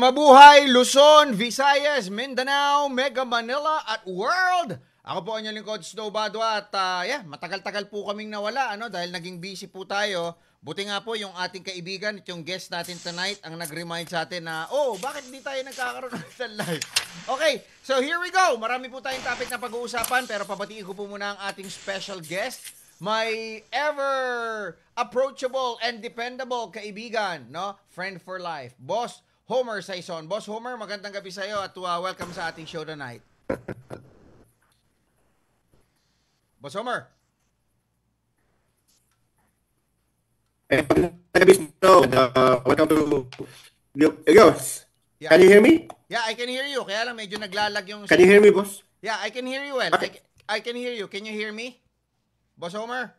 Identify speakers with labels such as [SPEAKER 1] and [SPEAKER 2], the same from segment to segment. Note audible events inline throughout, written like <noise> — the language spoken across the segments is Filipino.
[SPEAKER 1] mabuhay Luzon, Visayas, Mindanao, Mega Manila at World! Ako po ang inyong lingkod, Snow Badwa at uh, yeah, matagal-tagal po kaming nawala ano, dahil naging busy po tayo. Buti nga po yung ating kaibigan at yung guest natin tonight ang nag-remind sa atin na, oh, bakit hindi tayo nagkakaroon ng live? Okay, so here we go! Marami po tayong topic na pag-uusapan pero pabatiin ko po muna ang ating special guest my ever approachable and dependable kaibigan, no? Friend for life. Boss, Homer Saison. Boss Homer, magandang gabi sa iyo at uh, welcome sa ating show tonight. <laughs> Boss Homer. Eh, so,
[SPEAKER 2] uh, welcome to Rios. Yeah. Can you hear me?
[SPEAKER 1] Yeah, I can hear you. Kaya lang medyo naglalag yung... Can you hear me, boss? Yeah, I can hear you well. Okay. I can hear you. Can you hear me? Boss Homer?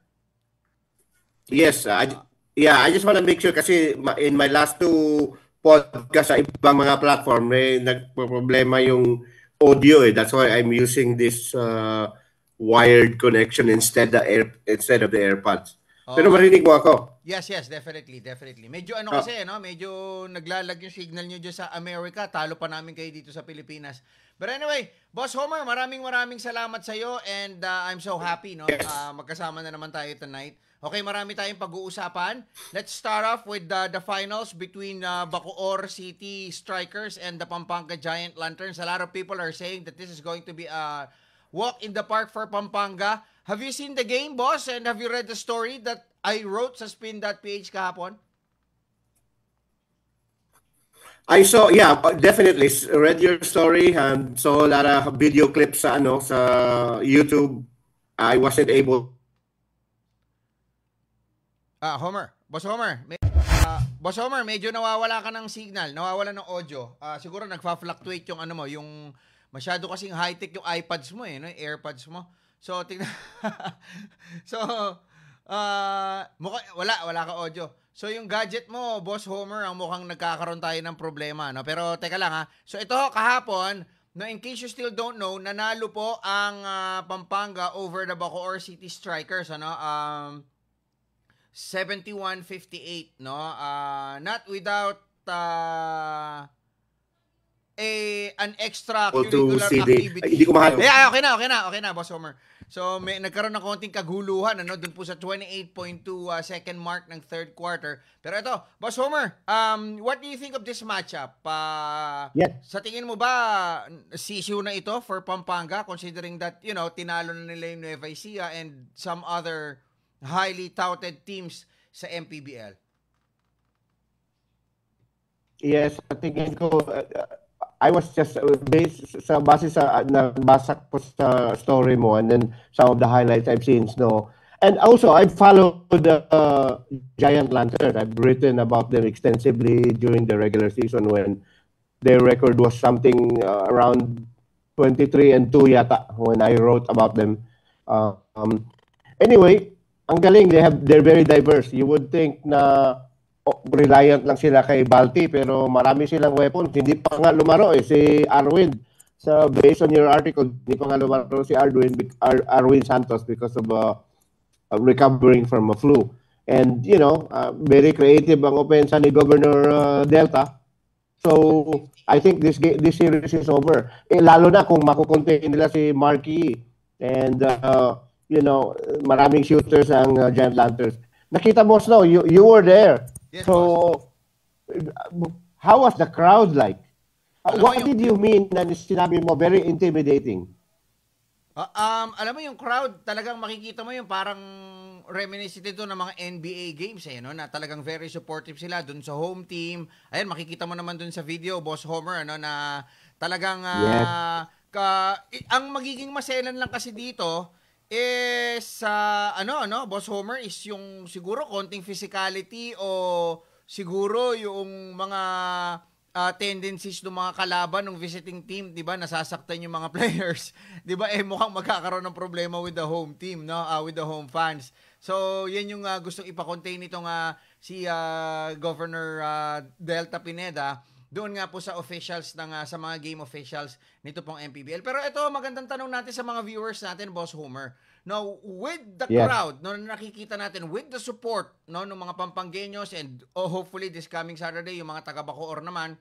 [SPEAKER 2] Yes. I, yeah, I just want to make sure kasi in my last two podcast sa ibang mga platform, eh, nagpo-problema yung audio eh. That's why I'm using this uh, wired connection instead the air, instead of the AirPods. Oh. Pero marinig mo ako.
[SPEAKER 1] Yes, yes, definitely, definitely. Medyo ano oh. kasi, eh, no? medyo naglalag yung signal niyo dyan sa america Talo pa namin kayo dito sa Pilipinas. But anyway, Boss Homer, maraming maraming salamat sa iyo and uh, I'm so happy no uh, magkasama na naman tayo tonight. Okay, marami tayong pag-uusapan. Let's start off with the, uh, the finals between uh, Bacoor City Strikers and the Pampanga Giant Lanterns. A lot of people are saying that this is going to be a walk in the park for Pampanga. Have you seen the game, boss? And have you read the story that I wrote sa spin.ph kahapon?
[SPEAKER 2] I saw, yeah, definitely. Read your story and saw a lot of video clips sa, ano, sa YouTube. I wasn't able.
[SPEAKER 1] Ah, Homer. Boss Homer. May, uh, Boss Homer, medyo nawawala ka ng signal. Nawawala ng audio. Uh, siguro nagfa-fluctuate yung ano mo, yung masyado kasing high-tech yung iPads mo eh, no? AirPods mo. So, tingnan. <laughs> so, uh, mukha, wala, wala ka audio. So yung gadget mo, Boss Homer, ang mukhang nagkakaroon tayo ng problema, no? Pero teka lang ha. So ito kahapon, no, in case you still don't know, nanalo po ang uh, Pampanga over the Bacoor City Strikers, ano? Um 71-58, no? Uh, not without uh, a an extra curricular activity. Ay, hindi ko mahal. Yeah, okay na, okay na, okay na, Boss Homer. So may nagkaroon ng konting kaguluhan ano doon po sa 28.2 uh, second mark ng third quarter. Pero ito, Boss Homer, um what do you think of this matchup? Uh, yes. Sa tingin mo ba sisiw na ito for Pampanga considering that you know tinalo na nila yung Nueva Ecija and some other highly touted teams sa MPBL?
[SPEAKER 2] Yes, tingin ko uh, uh I was just uh, based sa base sa uh, nabasa ko sa story mo and then some of the highlights I've seen no and also I followed the uh, Giant Lantern. I've written about them extensively during the regular season when their record was something uh, around 23 and 2 yata when I wrote about them. Uh, um, anyway, ang galing they have they're very diverse. You would think na Oh, reliant lang sila kay Balti pero marami silang weapons. Hindi pa nga lumaro eh, si Arwin. So based on your article, hindi pa nga lumaro si Arwin, Ar Arwin Santos because of uh, recovering from a flu. And you know, uh, very creative ang opensa ni Governor uh, Delta. So I think this this series is over. Eh, lalo na kung makukontain nila si Marky and uh, you know, maraming shooters ang uh, Giant Lanterns nakita mo, Snow, you, you were there. Yes, so, boss. how was the crowd like? Alam What yung, did you mean na sinabi mo, very intimidating?
[SPEAKER 1] Uh, um, alam mo yung crowd, talagang makikita mo yung parang reminiscent ito ng mga NBA games eh, no? na talagang very supportive sila dun sa home team. Ayan, makikita mo naman dun sa video, Boss Homer, ano, na talagang uh, yes. ka, ang magiging maselan lang kasi dito, is eh, sa uh, ano ano Boss Homer is yung siguro konting physicality o siguro yung mga uh, tendencies ng mga kalaban ng visiting team, 'di ba? Nasasaktan yung mga <laughs> players, 'di ba? Eh mukhang magkakaroon ng problema with the home team, no? Uh, with the home fans. So, 'yan yung uh, gustong ipa-contain nitong uh, si uh, Governor uh, Delta Pineda doon nga po sa officials ng uh, sa mga game officials nito pong MPBL. Pero ito magandang tanong natin sa mga viewers natin, Boss Homer. Now, with the yes. crowd, no nakikita natin with the support no ng mga Pampangeños and oh, hopefully this coming Saturday yung mga taga Bacoor naman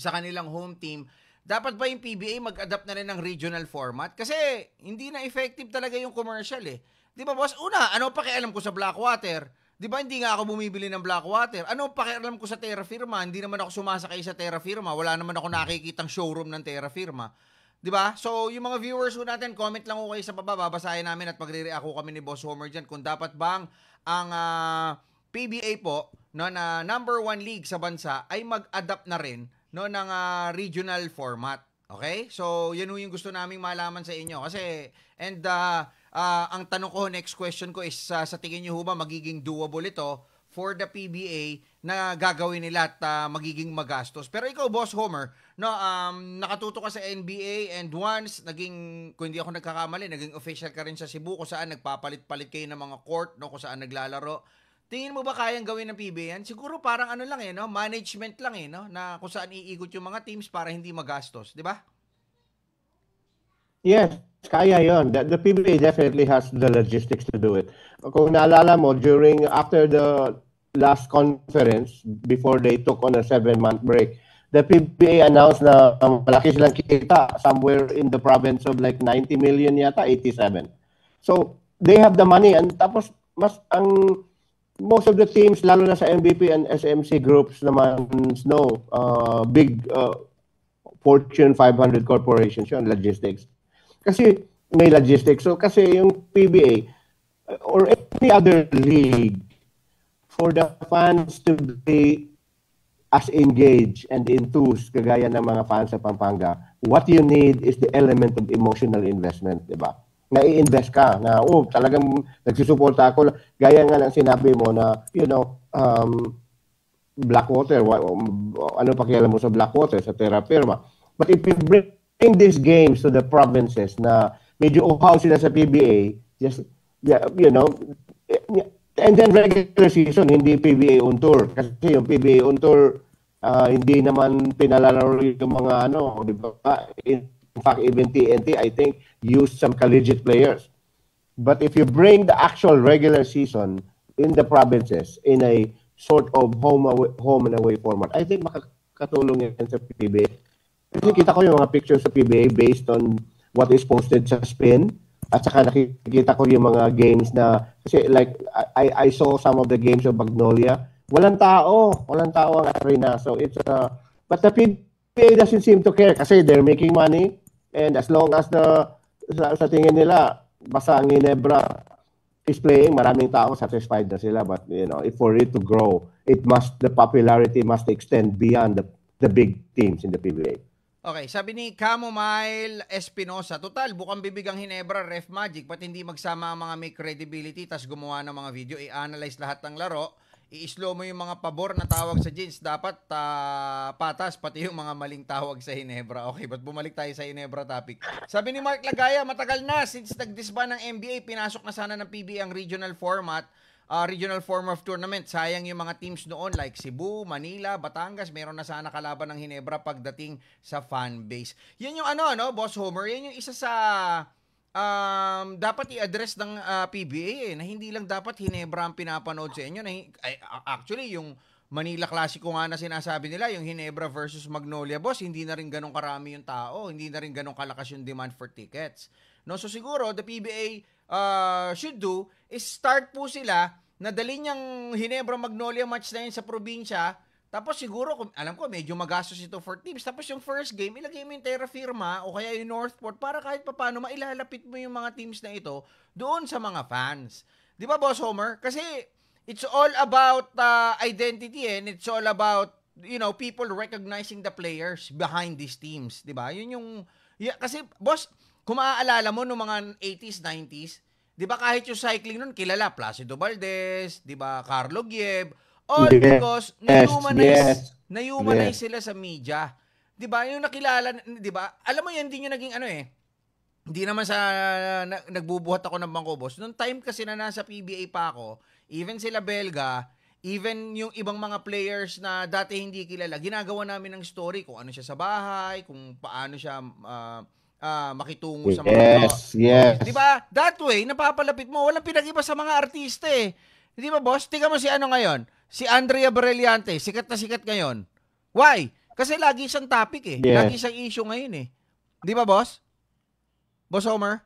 [SPEAKER 1] sa kanilang home team, dapat ba yung PBA mag-adapt na rin ng regional format? Kasi hindi na effective talaga yung commercial eh. Di ba boss? Una, ano pa kaya alam ko sa Blackwater? Di ba hindi nga ako bumibili ng Blackwater? Ano pakialam ko sa Terra Firma? Hindi naman ako sumasakay sa Terra Firma. Wala naman ako nakikitang showroom ng Terra Firma. 'di ba? So, yung mga viewers ko natin, comment lang ko kayo sa baba, babasahin namin at magre-react kami ni Boss Homer diyan kung dapat bang ang uh, ah, PBA po no na number one league sa bansa ay mag-adapt na rin no ng uh, regional format. Okay? So, yan yung gusto naming malaman sa inyo kasi and uh, Uh, ang tanong ko, next question ko is, uh, sa tingin nyo ba magiging doable ito for the PBA na gagawin nila at uh, magiging magastos. Pero ikaw, Boss Homer, no, um, nakatuto ka sa NBA and once, naging, kung hindi ako nagkakamali, naging official ka rin sa Cebu kung saan nagpapalit-palit kayo ng mga court, no, kung saan naglalaro. Tingin mo ba kayang gawin ng PBA yan? Siguro parang ano lang eh, no? management lang eh, no? na kung saan iikot yung mga teams para hindi magastos, di ba?
[SPEAKER 2] Yes, kaya yon. The, the PBA definitely has the logistics to do it. Kung naalala mo, during, after the last conference, before they took on a seven-month break, the PBA announced na um, malaki silang kita somewhere in the province of like 90 million yata, 87. So, they have the money and tapos mas ang most of the teams lalo na sa MVP and SMC groups naman snow, uh, big uh, Fortune 500 corporations yun, logistics. Kasi may logistics. So kasi yung PBA or any other league for the fans to be as engaged and enthused kagaya ng mga fans sa Pampanga, what you need is the element of emotional investment, di ba? nai-invest ka na oh talagang nagsusuporta ako gaya nga ng sinabi mo na you know um Blackwater ano pa kaya mo sa Blackwater sa Terra Firma but if you bring in these games to the provinces na medyo uhaw sila sa PBA, just, yeah, you know, and then regular season, hindi PBA on tour. Kasi yung PBA on tour, uh, hindi naman pinalalaro yung mga ano, di ba? In fact, even TNT, I think, used some collegiate players. But if you bring the actual regular season in the provinces in a sort of home away, home and away format, I think makakatulong yan sa PBA kita ko yung mga pictures sa PBA based on what is posted sa spin at saka nakikita ko yung mga games na kasi like I I saw some of the games of Magnolia walang tao walang tao ang arena so it's uh, but the PBA doesn't seem to care kasi they're making money and as long as the sa, sa tingin nila basta ang Ginebra is playing maraming tao satisfied na sila but you know if for it to grow it must the popularity must extend beyond the the big teams in the PBA
[SPEAKER 1] Okay, sabi ni Camomile Espinosa, total, bukang bibigang Hinebra, Ref Magic, pati hindi magsama ang mga may credibility, tas gumawa ng mga video, i-analyze lahat ng laro, i-slow mo yung mga pabor na tawag sa jeans, dapat uh, patas, pati yung mga maling tawag sa Hinebra. Okay, but bumalik tayo sa Hinebra topic. Sabi ni Mark Lagaya, matagal na, since nag ng NBA, pinasok na sana ng PBA ang regional format, uh, regional form of tournament. Sayang yung mga teams noon like Cebu, Manila, Batangas, meron na sana kalaban ng Hinebra pagdating sa fan base. Yan yung ano, no, Boss Homer, yan yung isa sa um, dapat i-address ng uh, ah, PBA eh, na hindi lang dapat Hinebra ang pinapanood sa inyo. Na, ay, actually, yung Manila Classico nga na sinasabi nila, yung Hinebra versus Magnolia Boss, hindi na rin ganun karami yung tao, hindi na rin ganun kalakas yung demand for tickets. No, so siguro the PBA uh, ah, should do is start po sila nadali niyang Hinebra Magnolia match na yun sa probinsya. Tapos siguro, alam ko, medyo magastos ito for teams. Tapos yung first game, ilagay mo yung Terra Firma o kaya yung Northport para kahit papano mailalapit mo yung mga teams na ito doon sa mga fans. Di ba, Boss Homer? Kasi it's all about uh, identity eh, and it's all about, you know, people recognizing the players behind these teams. Di ba? Yun yung... Yeah, kasi, Boss, kung maaalala mo noong mga 80s, 90s, 'Di ba kahit yung cycling nun kilala Placido Valdez, 'di ba Carlo Gieb,
[SPEAKER 2] all yes. because na-humanize, yes. na-humanize yes.
[SPEAKER 1] sila sa media. 'Di ba? Yung nakilala, 'di ba? Alam mo yun, hindi nyo naging ano eh. Hindi naman sa na, nagbubuhat ako ng bangkobos. Noong time kasi na nasa PBA pa ako, even sila Belga, Even yung ibang mga players na dati hindi kilala, ginagawa namin ng story kung ano siya sa bahay, kung paano siya uh, uh, makitungo yes, sa mga Yes, yes. 'Di ba? That way napapalapit mo, walang pinag-iba sa mga artista eh. 'Di ba, boss? Tingnan mo si ano ngayon, si Andrea Brilliante, sikat na sikat ngayon. Why? Kasi lagi siyang topic eh. Yes. Lagi siyang issue ngayon eh. 'Di ba, boss? Boss Homer?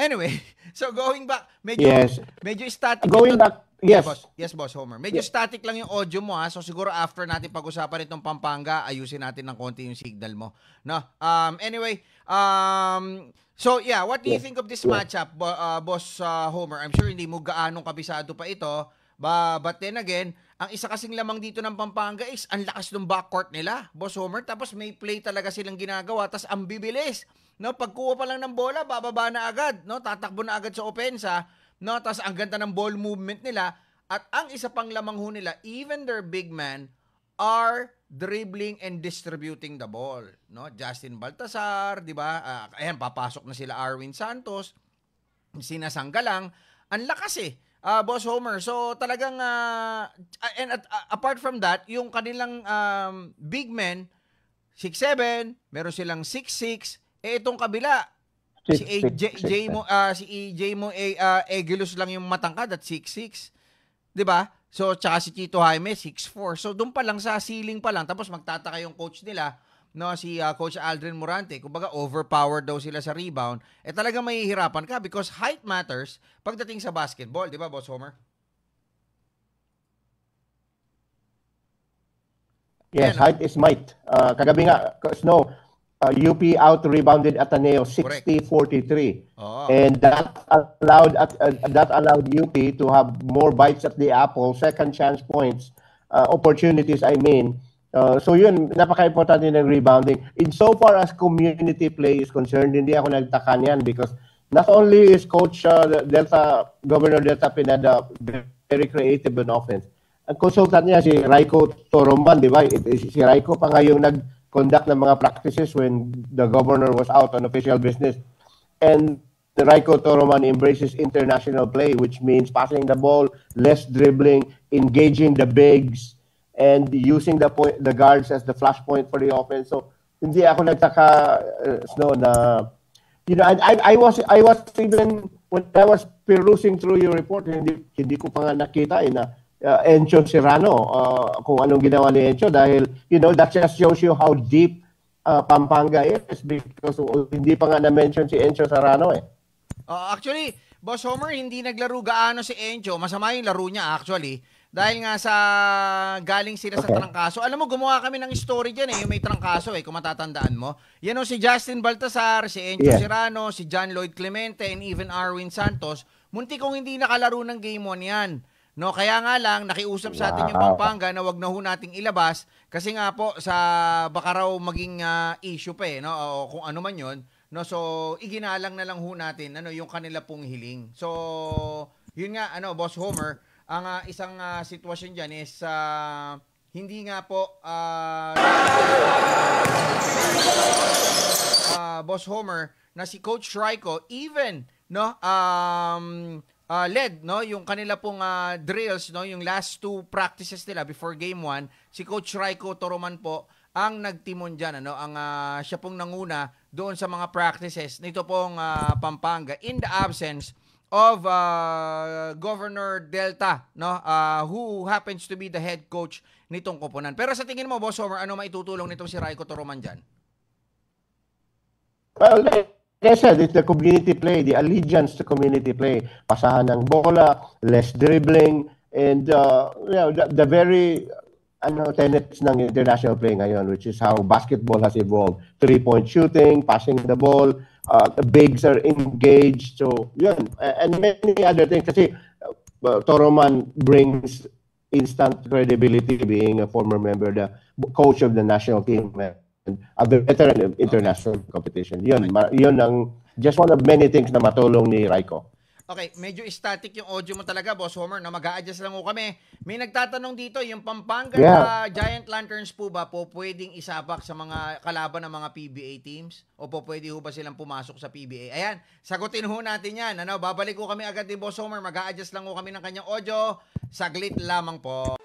[SPEAKER 1] Anyway, <laughs> so going back, medyo yes. medyo static. Going back Yes. boss. Yes, boss Homer. Medyo yes. static lang yung audio mo ha. So siguro after natin pag-usapan itong Pampanga, ayusin natin ng konti yung signal mo. No. Um anyway, um so yeah, what do you think of this yes. matchup, uh, boss uh, Homer? I'm sure hindi mo gaano kabisado pa ito. Ba, but then again, ang isa kasing lamang dito ng Pampanga is ang lakas ng backcourt nila, Boss Homer. Tapos may play talaga silang ginagawa, tapos ang bibilis. No, pagkuha pa lang ng bola, bababa na agad, no? Tatakbo na agad sa opensa. No, tapos ang ganda ng ball movement nila. At ang isa pang lamang ho nila, even their big man are dribbling and distributing the ball. No? Justin Baltasar, di ba? Uh, ayan, papasok na sila Arwin Santos. Sinasangga lang, Ang lakas eh. Uh, Boss Homer, so talagang, uh, and at, uh, apart from that, yung kanilang um, big men, 6'7", meron silang 6'6", eh itong kabila, Si AJ, AJ mo uh, si AJ e, mo eh, ah, uh, Egulus lang yung matangkad at 6'6. 'Di ba? So tsaka si Tito Jaime 6'4. So doon pa lang sa ceiling pa lang tapos magtataka yung coach nila no si uh, coach Aldrin Morante kumbaga overpowered daw sila sa rebound eh talagang mahihirapan ka because height matters pagdating sa basketball di ba boss Homer
[SPEAKER 2] Yes, height is might. Uh, kagabi nga, Snow, uh, UP out rebounded Ateneo 60-43 ah. and that allowed uh, that allowed UP to have more bites at the apple second chance points uh, opportunities I mean uh, so yun napaka-importante ng rebounding in so far as community play is concerned hindi ako nagtaka niyan because not only is coach uh, Delta Governor Delta Pineda very creative in offense ang consultant niya si Raiko Toromban, di ba? Si Raiko pa nga yung nag conduct ng mga practices when the governor was out on official business. And the Raiko Toroman embraces international play, which means passing the ball, less dribbling, engaging the bigs, and using the point, the guards as the flashpoint for the offense. So hindi ako nagtaka uh, snow na you know I, I I was I was even when I was perusing through your report hindi hindi ko pa nga nakita eh, na uh, Encho Serrano, uh, kung anong ginawa ni Encho dahil, you know, that just shows you how deep uh, Pampanga is because uh, hindi pa nga na-mention si Encho Serrano eh.
[SPEAKER 1] Uh, actually, Boss Homer, hindi naglaro gaano si Encho. Masama yung laro niya actually. Dahil nga sa galing sila okay. sa trangkaso. Alam mo, gumawa kami ng story dyan eh. Yung may trangkaso eh, kung matatandaan mo. Yan o si Justin Baltasar, si Encho yeah. Serrano, si John Lloyd Clemente, and even Arwin Santos. Munti kong hindi nakalaro ng game on yan. No, kaya nga lang nakiusap sa atin yung Pampanga na wag na ho nating ilabas kasi nga po sa baka raw maging uh, issue pa eh no o kung ano man 'yon. No, so iginalang na lang ho natin ano yung kanila pong hiling. So, yun nga ano Boss Homer, ang uh, isang uh, sitwasyon diyan is uh, hindi nga po uh, uh, Boss Homer na si Coach Rico even no um uh, led no yung kanila pong uh, drills no yung last two practices nila before game 1 si coach Raiko Toroman po ang nagtimon diyan ano ang uh, siya pong nanguna doon sa mga practices nito pong uh, Pampanga in the absence of uh, Governor Delta no uh, who happens to be the head coach nitong koponan. Pero sa tingin mo boss Homer ano maitutulong nitong si Raiko Toroman diyan?
[SPEAKER 2] Well, I said, it's the community play, the allegiance to community play. Pasahan ng bola, less dribbling, and uh, you know, the, the very ano, tenets ng international play ngayon, which is how basketball has evolved. Three-point shooting, passing the ball, uh, the bigs are engaged. So, yun. And many other things. Kasi uh, Toroman brings instant credibility being a former member, the coach of the national team a veteran of international okay. competition. Yun, ma- yun ang just one of many things na matulong ni Raiko.
[SPEAKER 1] Okay, medyo static yung audio mo talaga, Boss Homer. No? mag adjust lang ko kami. May nagtatanong dito, yung Pampanga yeah. uh, Giant Lanterns po ba po pwedeng isapak sa mga kalaban ng mga PBA teams? O po pwede ho ba silang pumasok sa PBA? Ayan, sagutin ho natin yan. Ano, babalik ko kami agad ni Boss Homer. mag a adjust lang ko kami ng kanyang audio. Saglit lamang po.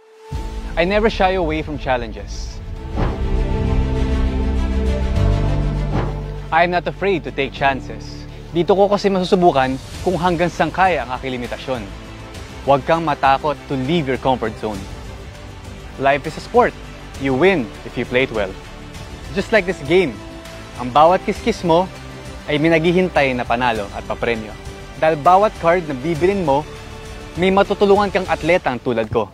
[SPEAKER 1] I never shy away from challenges. I am not afraid to take chances. Dito ko kasi masusubukan kung hanggang saan kaya ang aking limitasyon. Huwag kang matakot to leave your comfort zone. Life is a sport. You win if you play it well. Just like this game, ang bawat kiskis mo ay minaghihintay na panalo at papremyo. Dahil bawat card na bibilin mo, may matutulungan kang atletang tulad ko.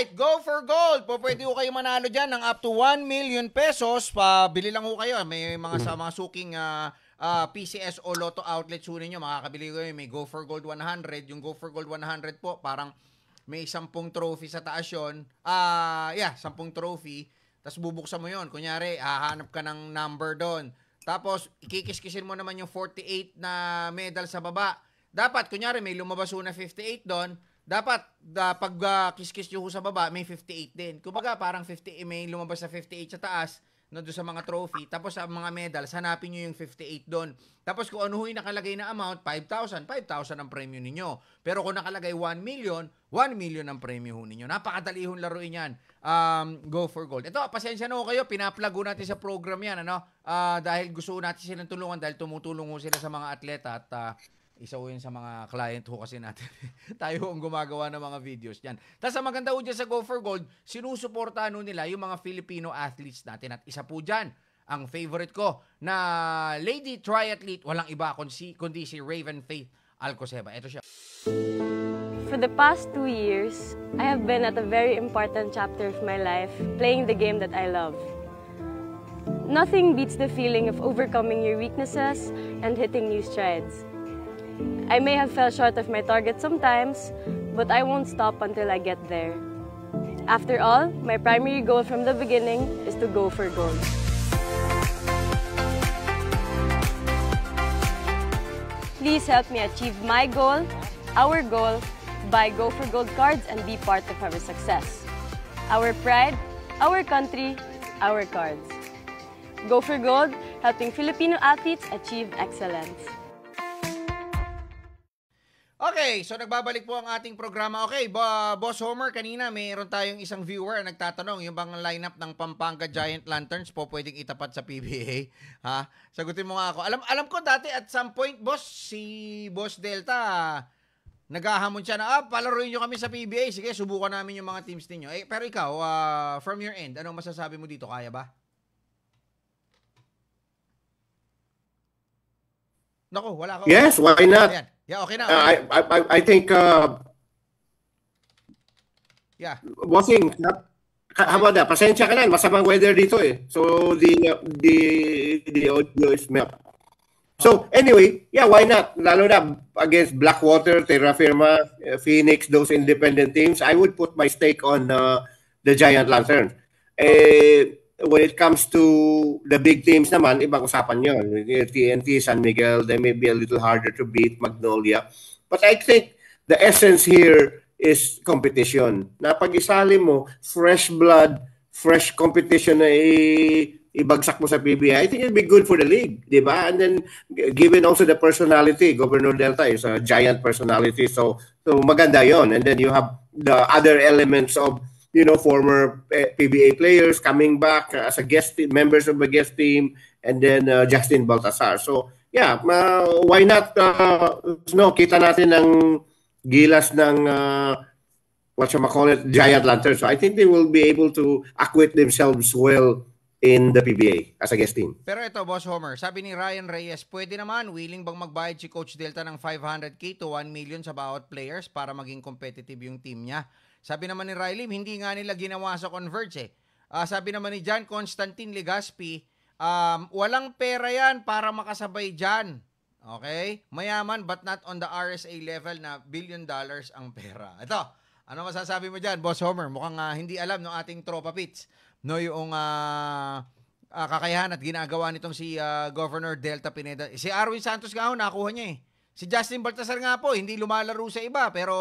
[SPEAKER 1] right, go for gold. Po, pwede ko kayo manalo dyan ng up to 1 million pesos. Pabili lang ho kayo. May mga sa mga suking uh, ah, uh, ah, PCS o Lotto outlets ho ninyo. Makakabili kayo. May go for gold 100. Yung go for gold 100 po, parang may 10 trophy sa taas yun. Uh, yeah, 10 trophy. Tapos bubuksan mo yon Kunyari, hahanap ka ng number doon. Tapos, ikikiskisin mo naman yung 48 na medal sa baba. Dapat, kunyari, may lumabas na 58 doon dapat da, pag uh, kiss-kiss nyo sa baba, may 58 din. Kumbaga parang 50, eh, may lumabas sa 58 sa taas, no, doon sa mga trophy. Tapos sa mga medals, hanapin nyo yung 58 doon. Tapos kung ano yung nakalagay na amount, 5,000, 5,000 ang premium ninyo. Pero kung nakalagay 1 million, 1 million ang premium ho ninyo. Napakadali hong laruin yan. Um, go for gold. Ito, pasensya na ho kayo. Pinaplago natin sa program yan. Ano? Uh, dahil gusto natin silang tulungan dahil tumutulong ho sila sa mga atleta at uh, isa ho yun sa mga client ho kasi natin. <laughs> tayo ang gumagawa ng mga videos dyan. Tapos ang maganda ho dyan sa Go for Gold, sinusuporta ho nila yung mga Filipino athletes natin. At isa po dyan, ang favorite ko na lady triathlete, walang iba kundi, kundi si Raven Faith Alcoseba. Ito siya. For the past two years, I have been at a very important chapter of my life, playing the game that I love. Nothing beats the feeling of overcoming your weaknesses and hitting new strides. I may have fell short of my target sometimes, but I won't stop until I get there. After all, my primary goal from the beginning is to go for gold. Please help me achieve my goal, our goal, by Go for Gold cards and be part of our success. Our pride, our country, our cards. Go for Gold, helping Filipino athletes achieve excellence. Okay, so nagbabalik po ang ating programa. Okay, ba, Boss Homer, kanina mayroon tayong isang viewer na nagtatanong, yung bang lineup ng Pampanga Giant Lanterns po pwedeng itapat sa PBA? <laughs> Ha? Sagutin mo nga ako. Alam, alam ko dati at some point, Boss, si Boss Delta, naghahamon siya na, ah, palaruin nyo kami sa PBA. Sige, subukan namin yung mga teams ninyo. Eh, pero ikaw, uh, from your end, anong masasabi mo dito? Kaya ba? Nako, wala ako. Yes, why not? Ayan. Yeah, okay na. Uh, okay. I, I, I think... Uh, yeah.
[SPEAKER 2] Walking, not, how na? Pasensya ka na, masamang weather dito eh. So the the the audio is map. So anyway, yeah, why not? Lalo na against Blackwater, Terra Firma, uh, Phoenix, those independent teams, I would put my stake on uh, the Giant Lantern. Eh when it comes to the big teams naman, ibang usapan yon. TNT, San Miguel, they may be a little harder to beat, Magnolia. But I think the essence here is competition. Na pag isali mo, fresh blood, fresh competition na i- ibagsak mo sa PBI, I think it'd be good for the league, di ba? And then, given also the personality, Governor Delta is a giant personality, so, so maganda yon And then you have the other elements of you know, former eh, PBA players coming back as a guest team, members of a guest team, and then uh, Justin Baltasar. So, yeah, uh, why not, uh, no, kita natin ang gilas ng, uh, what shall call it, giant lantern. So I think they will be able to acquit themselves well in the PBA as a guest team.
[SPEAKER 1] Pero ito, Boss Homer, sabi ni Ryan Reyes, pwede naman, willing bang magbayad si Coach Delta ng 500K to 1 million sa bawat players para maging competitive yung team niya? Sabi naman ni Riley, hindi nga nila ginawa sa Converge eh. Uh, sabi naman ni John Constantine Legaspi, um, walang pera yan para makasabay dyan. Okay? Mayaman but not on the RSA level na billion dollars ang pera. Ito, ano masasabi mo dyan, Boss Homer? Mukhang uh, hindi alam ng ating tropa pits, no, yung uh, uh, kakayahan at ginagawa nitong si uh, Governor Delta Pineda. Si Arwin Santos nga ho, nakuha niya eh. Si Justin Baltasar nga po, eh, hindi lumalaro sa iba, pero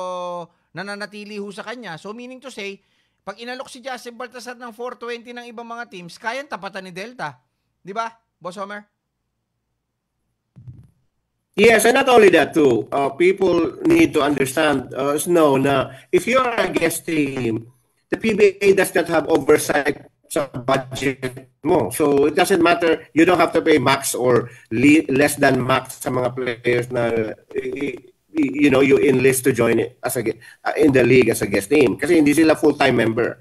[SPEAKER 1] nananatili ho sa kanya. So meaning to say, pag inalok si Justin Baltasar ng 420 ng ibang mga teams, kayang tapatan ni Delta. Di ba, Boss Homer?
[SPEAKER 2] Yes, and not only that too. Uh, people need to understand, uh, Snow, na if you are a guest team, the PBA does not have oversight sa budget mo. So it doesn't matter. You don't have to pay max or le- less than max sa mga players na you know, you enlist to join it as a, uh, in the league as a guest team kasi hindi sila full-time member.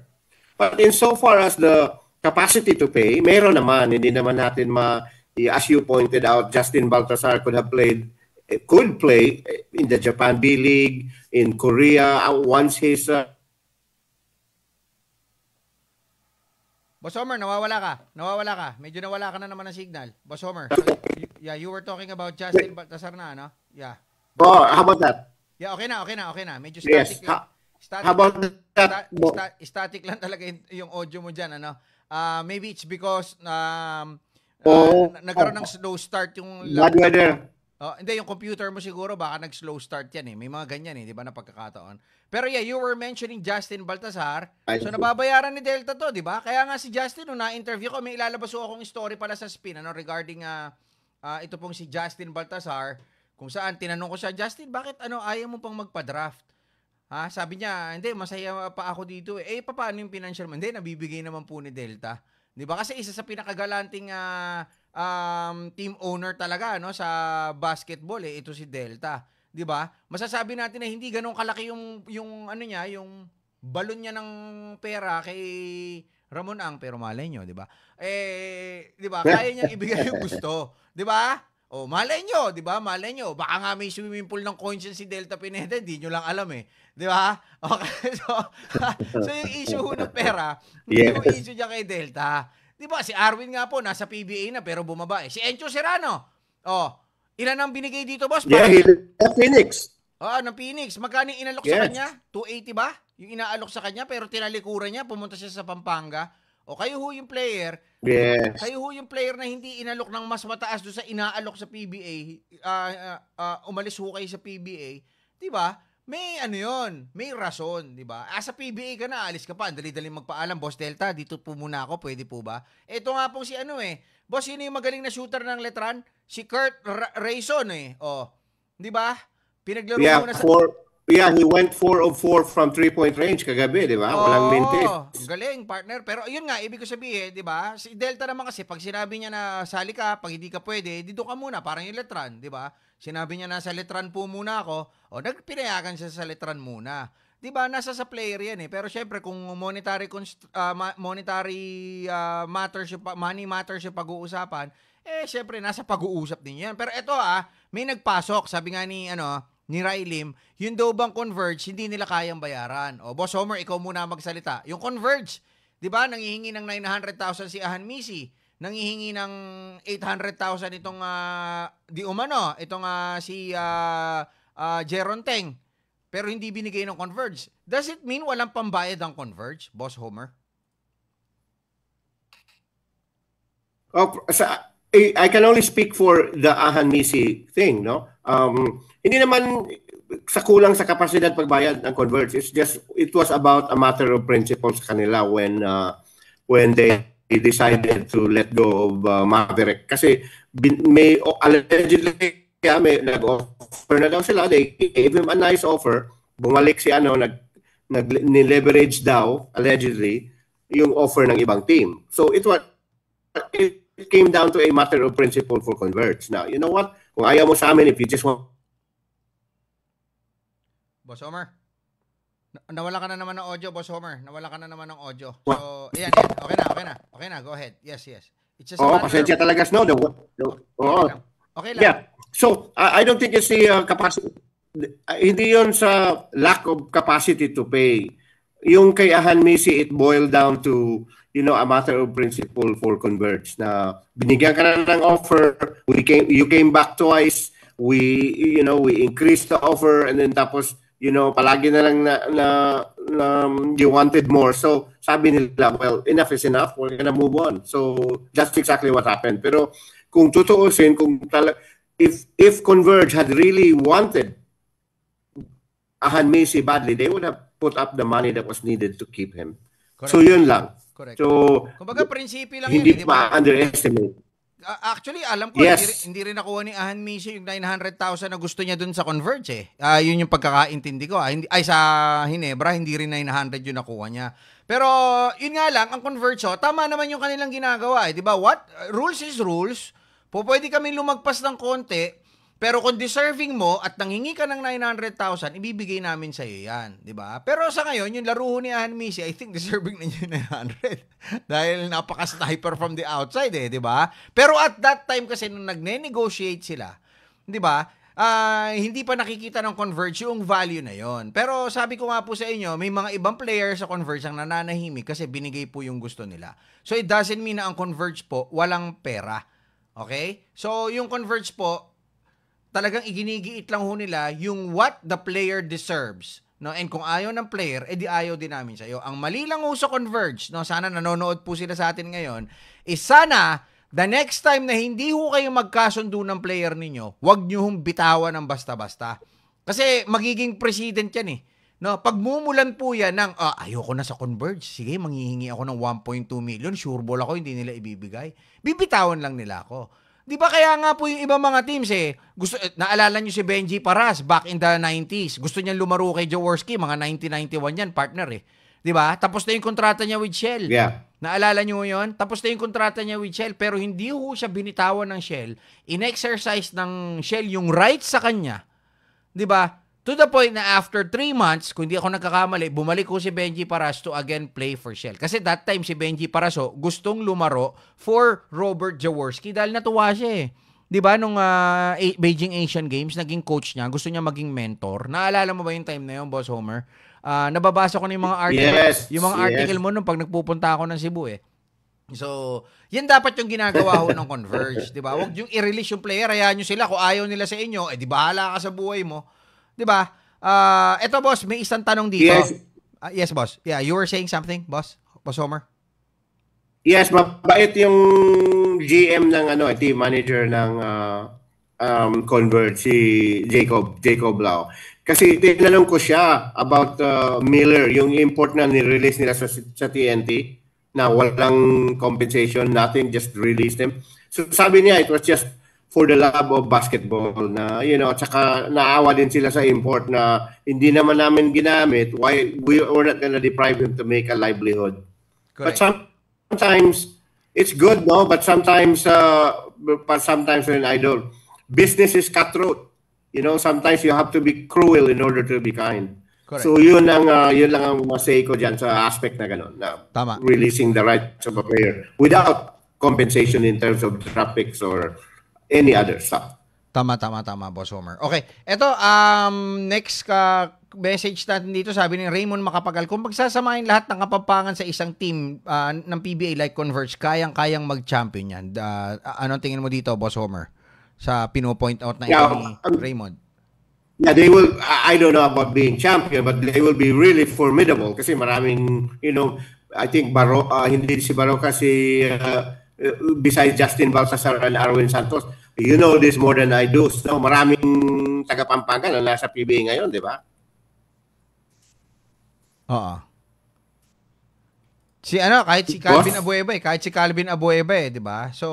[SPEAKER 2] But in so far as the capacity to pay, meron naman. Hindi naman natin ma, as you pointed out, Justin Baltasar could have played, eh, could play eh, in the Japan B-League, in Korea, uh, once his... Uh,
[SPEAKER 1] Boss Homer, nawawala ka. Nawawala ka. Medyo nawala ka na naman ng signal. Boss Homer, <laughs> yeah, you were talking about Justin Baltasar na, ano? Yeah.
[SPEAKER 2] Oh, how about that?
[SPEAKER 1] Yeah, okay na, okay na, okay na. Medyo static. Yes. Lang. Static, how about that? Sta- sta- static lang talaga yung audio mo diyan, ano? Uh, maybe it's because um, oh, uh, nagkaroon ng slow start yung laptop. Eh. Oh, hindi, yung computer mo siguro baka nag-slow start yan eh. May mga ganyan eh, di ba, na pagkakataon. Pero yeah, you were mentioning Justin Baltazar. so nababayaran ni Delta to, di ba? Kaya nga si Justin, nung na-interview ko, may ilalabas ako akong story pala sa spin ano, regarding uh, uh, ito pong si Justin Baltazar. Kung saan, tinanong ko siya, Justin, bakit ano, ayaw mo pang magpa-draft? Ha? Sabi niya, hindi, masaya pa ako dito. Eh, eh paano yung financial mo? Hindi, nabibigay naman po ni Delta. Di ba? Kasi isa sa pinakagalanting uh, ah, um, team owner talaga no, sa basketball, eh, ito si Delta. Di ba? Masasabi natin na hindi ganoon kalaki yung, yung ano niya, yung balon niya ng pera kay Ramon Ang, pero malay nyo, di ba? Eh, di ba? <laughs> Kaya niya ibigay yung gusto. Di ba? Oh, malay nyo, di ba? Malay nyo. Baka nga may swimming pool ng coins si Delta Pineda, di nyo lang alam eh. Di ba? <laughs> Okay, so, <laughs> so yung issue ng pera, yes. yung issue niya kay Delta. Di ba? Si Arwin nga po, nasa PBA na pero bumaba eh. Si Encho Serrano, oh, ilan ang binigay dito, boss? Yeah, he Phoenix. Oo, oh, ah, ng Phoenix. Magkano inalok yes. sa kanya? 280 ba? Yung inaalok sa kanya pero tinalikuran niya, pumunta siya sa Pampanga. O kayo ho yung player, yes. kayo ho yung player na hindi inalok ng mas mataas do sa inaalok sa PBA, uh, ah, uh, ah, uh, ah, umalis ho kayo sa PBA, 'di ba? May ano 'yon, may rason, 'di ba? Ah, sa PBA ka na, alis ka pa, dali-dali magpaalam, Boss Delta, dito po muna ako, pwede po ba? Ito nga pong si ano eh, boss, yun yung magaling na shooter ng Letran, si Kurt Ra- Rayson eh. Oh, 'di ba? Pinaglaro yeah, mo na sa four,
[SPEAKER 2] Yeah, he went 4 of 4 from 3-point range kagabi, di ba? Oh, Walang mintis.
[SPEAKER 1] Galing, partner. Pero ayun nga, ibig ko sabihin, di ba? Si Delta naman kasi, pag sinabi niya na sali ka, pag hindi ka pwede, dito ka muna, parang yung letran, di ba? Sinabi niya na sa letran po muna ako, o nagpinayagan siya sa letran muna. Di ba, nasa sa player yan eh. Pero syempre, kung monetary, const- uh, monetary uh, matters, yung, money matters yung pag-uusapan, eh syempre, nasa pag-uusap din yan. Pero ito ah, may nagpasok, sabi nga ni, ano, ni Rylim, yung daw Converge, hindi nila kayang bayaran. O, Boss Homer, ikaw muna magsalita. Yung Converge, di ba, nangihingi ng 900,000 si Ahan Misi, nangihingi ng 800,000 itong, uh, di umano, itong uh, si uh, uh, Jeron Teng, pero hindi binigay ng Converge. Does it mean walang pambayad ang Converge, Boss Homer?
[SPEAKER 2] Oh, sa, eh, I can only speak for the Ahan Misi thing, no? Um, hindi naman sa kulang sa kapasidad pagbayad ng converts. It's just, it was about a matter of principles kanila when, uh, when they decided to let go of uh, Maverick. Kasi bin, may, allegedly, kaya may nag-offer na daw sila. They gave him a nice offer. Bumalik si ano, nag, nag, leverage daw, allegedly, yung offer ng ibang team. So it was, it it came down to a matter of principle for converts. Now, you know what? Kung ayaw mo sa amin, if you just want...
[SPEAKER 1] Boss Homer? Na- nawala ka na naman ng audio, Boss Homer. Nawala ka na naman ng audio. So, ayan, yan. Okay na, okay na. Okay na, go ahead. Yes, yes. It's just Oo, matter... pasensya talaga,
[SPEAKER 2] Snow. The, the, oh. okay, lang. okay lang. Yeah. So, uh, I don't think it's the uh, capacity. Uh, hindi yon sa lack of capacity to pay. Yung kay Ahan Missy, it boiled down to you know, a matter of principle for Converge na binigyan ka na ng offer, we came, you came back twice, we, you know, we increased the offer and then tapos, you know, palagi na lang na, na, na you wanted more. So, sabi nila, well, enough is enough, we're gonna move on. So, that's exactly what happened. Pero, kung tutuusin, kung tala, if, if Converge had really wanted Ahan Macy badly, they would have put up the money that was needed to keep him. Correct. So, yun lang.
[SPEAKER 1] Correct. So, Kumbaga, prinsipyo lang hindi yun. Hindi eh, pa
[SPEAKER 2] underestimate.
[SPEAKER 1] actually, alam ko, yes. hindi, hindi rin nakuha ni Ahan Misha yung 900,000 na gusto niya dun sa Converge eh. Uh, yun yung pagkakaintindi ko. Ah. Hindi, ay, sa Hinebra, hindi rin 900 yung nakuha niya. Pero, yun nga lang, ang Converge, oh, tama naman yung kanilang ginagawa eh. Diba? What? Rules is rules. Po, pwede kami lumagpas ng konti. Pero kung deserving mo at nangingi ka ng 900,000, ibibigay namin sa iyo 'yan, 'di ba? Pero sa ngayon, yung laro ni Ann Missy, I think deserving na niya 900 <laughs> dahil napaka-sniper from the outside eh, 'di ba? Pero at that time kasi nung nagne-negotiate sila, 'di ba? Uh, hindi pa nakikita ng Converge yung value na yon. Pero sabi ko nga po sa inyo, may mga ibang player sa Converge ang nananahimik kasi binigay po yung gusto nila. So it doesn't mean na ang Converge po walang pera. Okay? So yung Converge po, talagang iginigiit lang ho nila yung what the player deserves. No, and kung ayaw ng player, edi eh ayaw din namin sa iyo. Ang mali lang ho sa Converge, no, sana nanonood po sila sa atin ngayon, is sana the next time na hindi ho kayo magkasundo ng player ninyo, wag niyo hong bitawan ng basta-basta. Kasi magiging president yan eh. No, pagmumulan po yan ng, ah, ayoko na sa Converge, sige, manghihingi ako ng 1.2 million, sure ball ako, hindi nila ibibigay. Bibitawan lang nila ako. Di ba kaya nga po yung ibang mga teams eh, gusto, eh, naalala nyo si Benji Paras back in the 90s. Gusto niya lumaro kay Jaworski, mga 1991 yan, partner eh. Di ba? Tapos na yung kontrata niya with Shell. Yeah. Naalala nyo yon Tapos na yung kontrata niya with Shell, pero hindi ho siya binitawan ng Shell. In-exercise ng Shell yung rights sa kanya. Di ba? To the point na after 3 months, kung hindi ako nagkakamali, bumalik ko si Benji Paras to again play for Shell. Kasi that time si Benji Paraso oh, gustong lumaro for Robert Jaworski dahil natuwa siya eh. 'Di ba nung uh, Beijing Asian Games naging coach niya, gusto niya maging mentor. Naalala mo ba yung time na yun, Boss Homer? Uh, nababasa ko na yung mga article, yes, yung mga yes. article mo nung pag nagpupunta ako ng Cebu eh. So, yan dapat yung ginagawa ho ng Converge, 'di ba? Huwag yung i-release yung player, hayaan niyo sila ko ayaw nila sa inyo, eh di bahala ka sa buhay mo. 'Di ba? Uh, eto boss, may isang tanong dito. Yes. Uh, yes, boss. Yeah, you were saying something, boss? Boss Homer? Yes, mabait
[SPEAKER 2] yung GM ng ano, eh, team manager ng uh, um, convert si Jacob Jacob Lau. Kasi tinanong ko siya about uh, Miller, yung import na ni-release nila sa, sa TNT na walang compensation, nothing, just released him. So sabi niya, it was just for the love of basketball na you know at saka naawa din sila sa import na hindi naman namin ginamit why we we're not gonna deprive them to make a livelihood Correct. but some, sometimes it's good no but sometimes uh, but sometimes when I don't business is cutthroat you know sometimes you have to be cruel in order to be kind Correct. So yun ang uh, yun lang ang masay ko diyan sa aspect na ganun na Tama. releasing the rights of a player without compensation in terms of traffics or any other stuff.
[SPEAKER 1] Tama, tama, tama, Boss Homer. Okay, eto, um, next uh, message natin dito, sabi ni Raymond Makapagal, kung pagsasamahin lahat ng kapampangan sa isang team uh, ng PBA like Converge, kayang-kayang mag-champion yan. Uh, ah, anong tingin mo dito, Boss Homer, sa pinopoint out na yeah, ni um,
[SPEAKER 2] um, Raymond? Yeah, they will, I don't know about being champion, but they will be really formidable kasi maraming, you know, I think Baro, uh, hindi si Baro kasi uh, besides Justin Balsasar and Arwin Santos, You know this more than I do. So maraming taga Pampanga na nasa PBA ngayon, di ba?
[SPEAKER 1] Oo. Si ano, kahit si Calvin Abueva eh. Kahit si Calvin Abueva eh, di ba? So,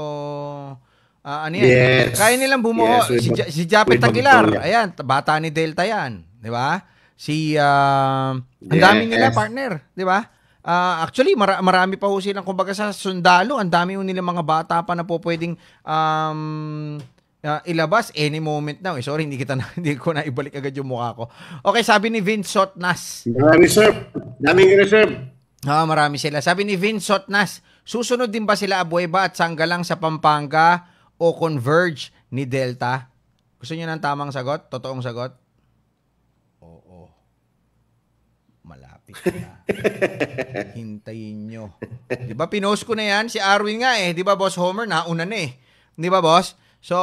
[SPEAKER 1] uh, ano yan? Yes. Kaya nilang bumuo. Yes, si, si Japet Tagilar. Ayan, bata ni Delta yan. Di ba? Si, uh, ang yes. dami nila partner. Di ba? Uh, actually, mara- marami pa ho silang, kumbaga sa sundalo, ang dami ho nila mga bata pa na po pwedeng um, uh, ilabas any moment now. Eh, sorry, hindi kita na, <laughs> hindi ko na ibalik agad yung mukha ko. Okay, sabi ni Vince Sotnas. Marami, sir. Daming reserve. Ah, oh, marami sila. Sabi ni Vince Sotnas, susunod din ba sila Abueba at Sanggalang sa Pampanga o Converge ni Delta? Gusto niyo ng tamang sagot? Totoong sagot? Hintayin nyo. Di ba pinost ko na yan? Si Arwin nga eh. Di ba Boss Homer? Nauna na eh. Di ba Boss? So,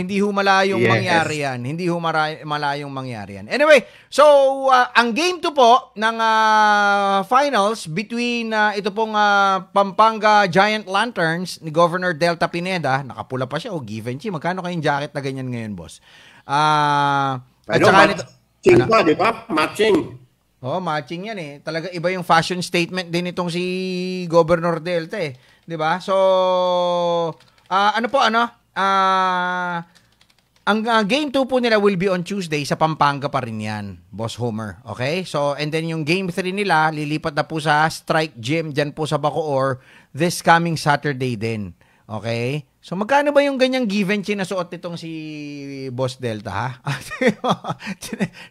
[SPEAKER 1] hindi ho malayong yes. mangyari yan. Hindi ho malayong mangyari yan. Anyway, so, uh, ang game to po ng uh, finals between uh, ito pong uh, Pampanga Giant Lanterns ni Governor Delta Pineda, nakapula pa siya, o oh, given chi, magkano kayong jacket na ganyan ngayon, boss? Ah... Uh, at saka nito... Matching ano? pa, di ba? Matching. Oh, matching yan eh. Talaga iba yung fashion statement din itong si Governor Delta eh. 'Di ba? So uh, ano po ano? Uh, ang uh, game 2 po nila will be on Tuesday sa Pampanga pa rin 'yan, Boss Homer. Okay? So and then yung game 3 nila lilipat na po sa Strike Gym diyan po sa Bacoor this coming Saturday din. Okay? So magkano ba yung ganyang given chin na suot nitong si Boss Delta ha?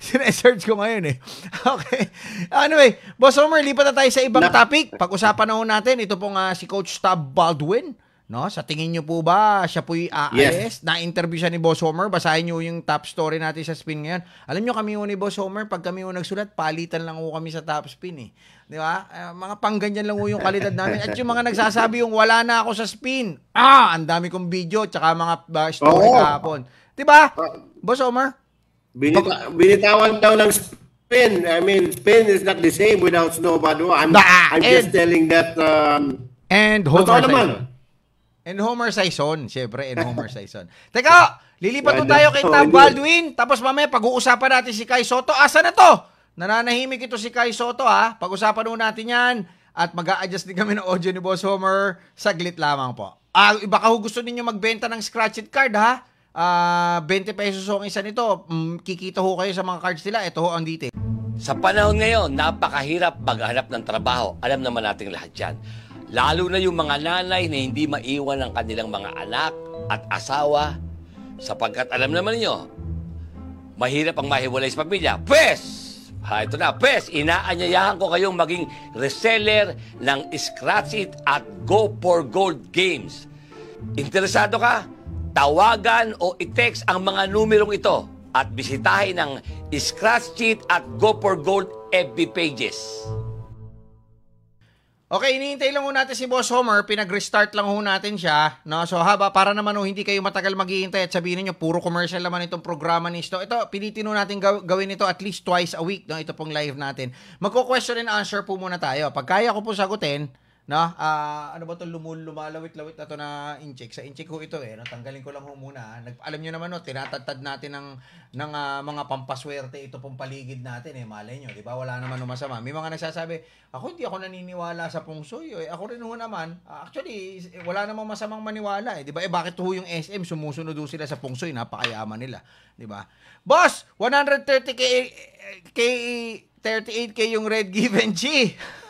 [SPEAKER 1] Sine-search <laughs> ko ngayon eh. <laughs> Okay. Anyway, Boss Homer, lipat na tayo sa ibang topic. Pag-usapan na ho natin, ito pong uh, si Coach Tab Baldwin. No? Sa tingin niyo po ba siya po'y aalis? Yes. Na-interview siya ni Boss Homer. Basahin niyo yung top story natin sa spin ngayon. Alam niyo kami ni Boss Homer, pag kami ho nagsulat, palitan lang ho kami sa top spin eh. Di ba? Uh, mga pangganyan lang yung kalidad <laughs> namin. At yung mga nagsasabi yung wala na ako sa spin. Ah, ang dami kong video tsaka mga uh, story Oo. kahapon. Di ba? Ah.
[SPEAKER 2] Boss Omar? Binita- binitawan daw ng spin. I mean, spin is not the same without snow, but I'm, Da- I'm just telling that um, And Homer Totoo
[SPEAKER 1] And Homer Sison. Siyempre, and Homer Sison. Teka, lilipat po tayo kay Tab oh, Baldwin. Tapos mamaya, pag-uusapan natin si Kai Soto. Asa na to? Nananahimik ito si Kai Soto ha. Pag-usapan nun natin yan. At mag adjust din kami ng audio ni Boss Homer. Saglit lamang po. Ah, iba ka gusto ninyo magbenta ng scratch it card ha. Ah, 20 pesos ang isa nito. Mm, kikita ho kayo sa mga cards nila. Ito ho ang detail. Sa panahon ngayon, napakahirap maghanap ng trabaho. Alam naman nating lahat yan. Lalo na yung mga nanay na hindi maiwan ng kanilang mga anak at asawa sapagkat alam naman niyo, mahirap ang mahiwalay sa pamilya. Pwes! Ha, ito na. Pes, inaanyayahan ko kayong maging reseller ng Scratch It at Go for Gold Games. Interesado ka? Tawagan o i-text ang mga numerong ito at bisitahin ang Scratch It at Go for Gold FB pages. Okay, iniintay lang ho natin si Boss Homer, pinag-restart lang ho natin siya, no? So haba, para naman ho, hindi kayo matagal maghihintay at sabihin niyo puro commercial naman itong programa ni Sto. Ito, pilitin ho natin gaw- gawin ito at least twice a week, no? Ito pong live natin. Magko-question and answer po muna tayo. Pag kaya ko po sagutin, No? Uh, ah, ano ba 'tong lumulumawit-lawit na to na incheck? Sa incheck ko ito eh. natanggalin ko lang ho muna. Nag, alam niyo naman no, tinatadtad natin ng ng uh, mga pampaswerte ito pong paligid natin eh. Malay niyo, 'di ba? Wala naman masama. May mga nagsasabi, ako hindi ako naniniwala sa pungsoy. Eh. Ako rin ho naman, ah, actually eh, wala namang masamang maniwala eh, 'di ba? Eh bakit ho yung SM sumusunod ho sila sa pungsoy? Napakayaman nila, 'di ba? Boss, 130k k 38k eh, yung Red given g <laughs>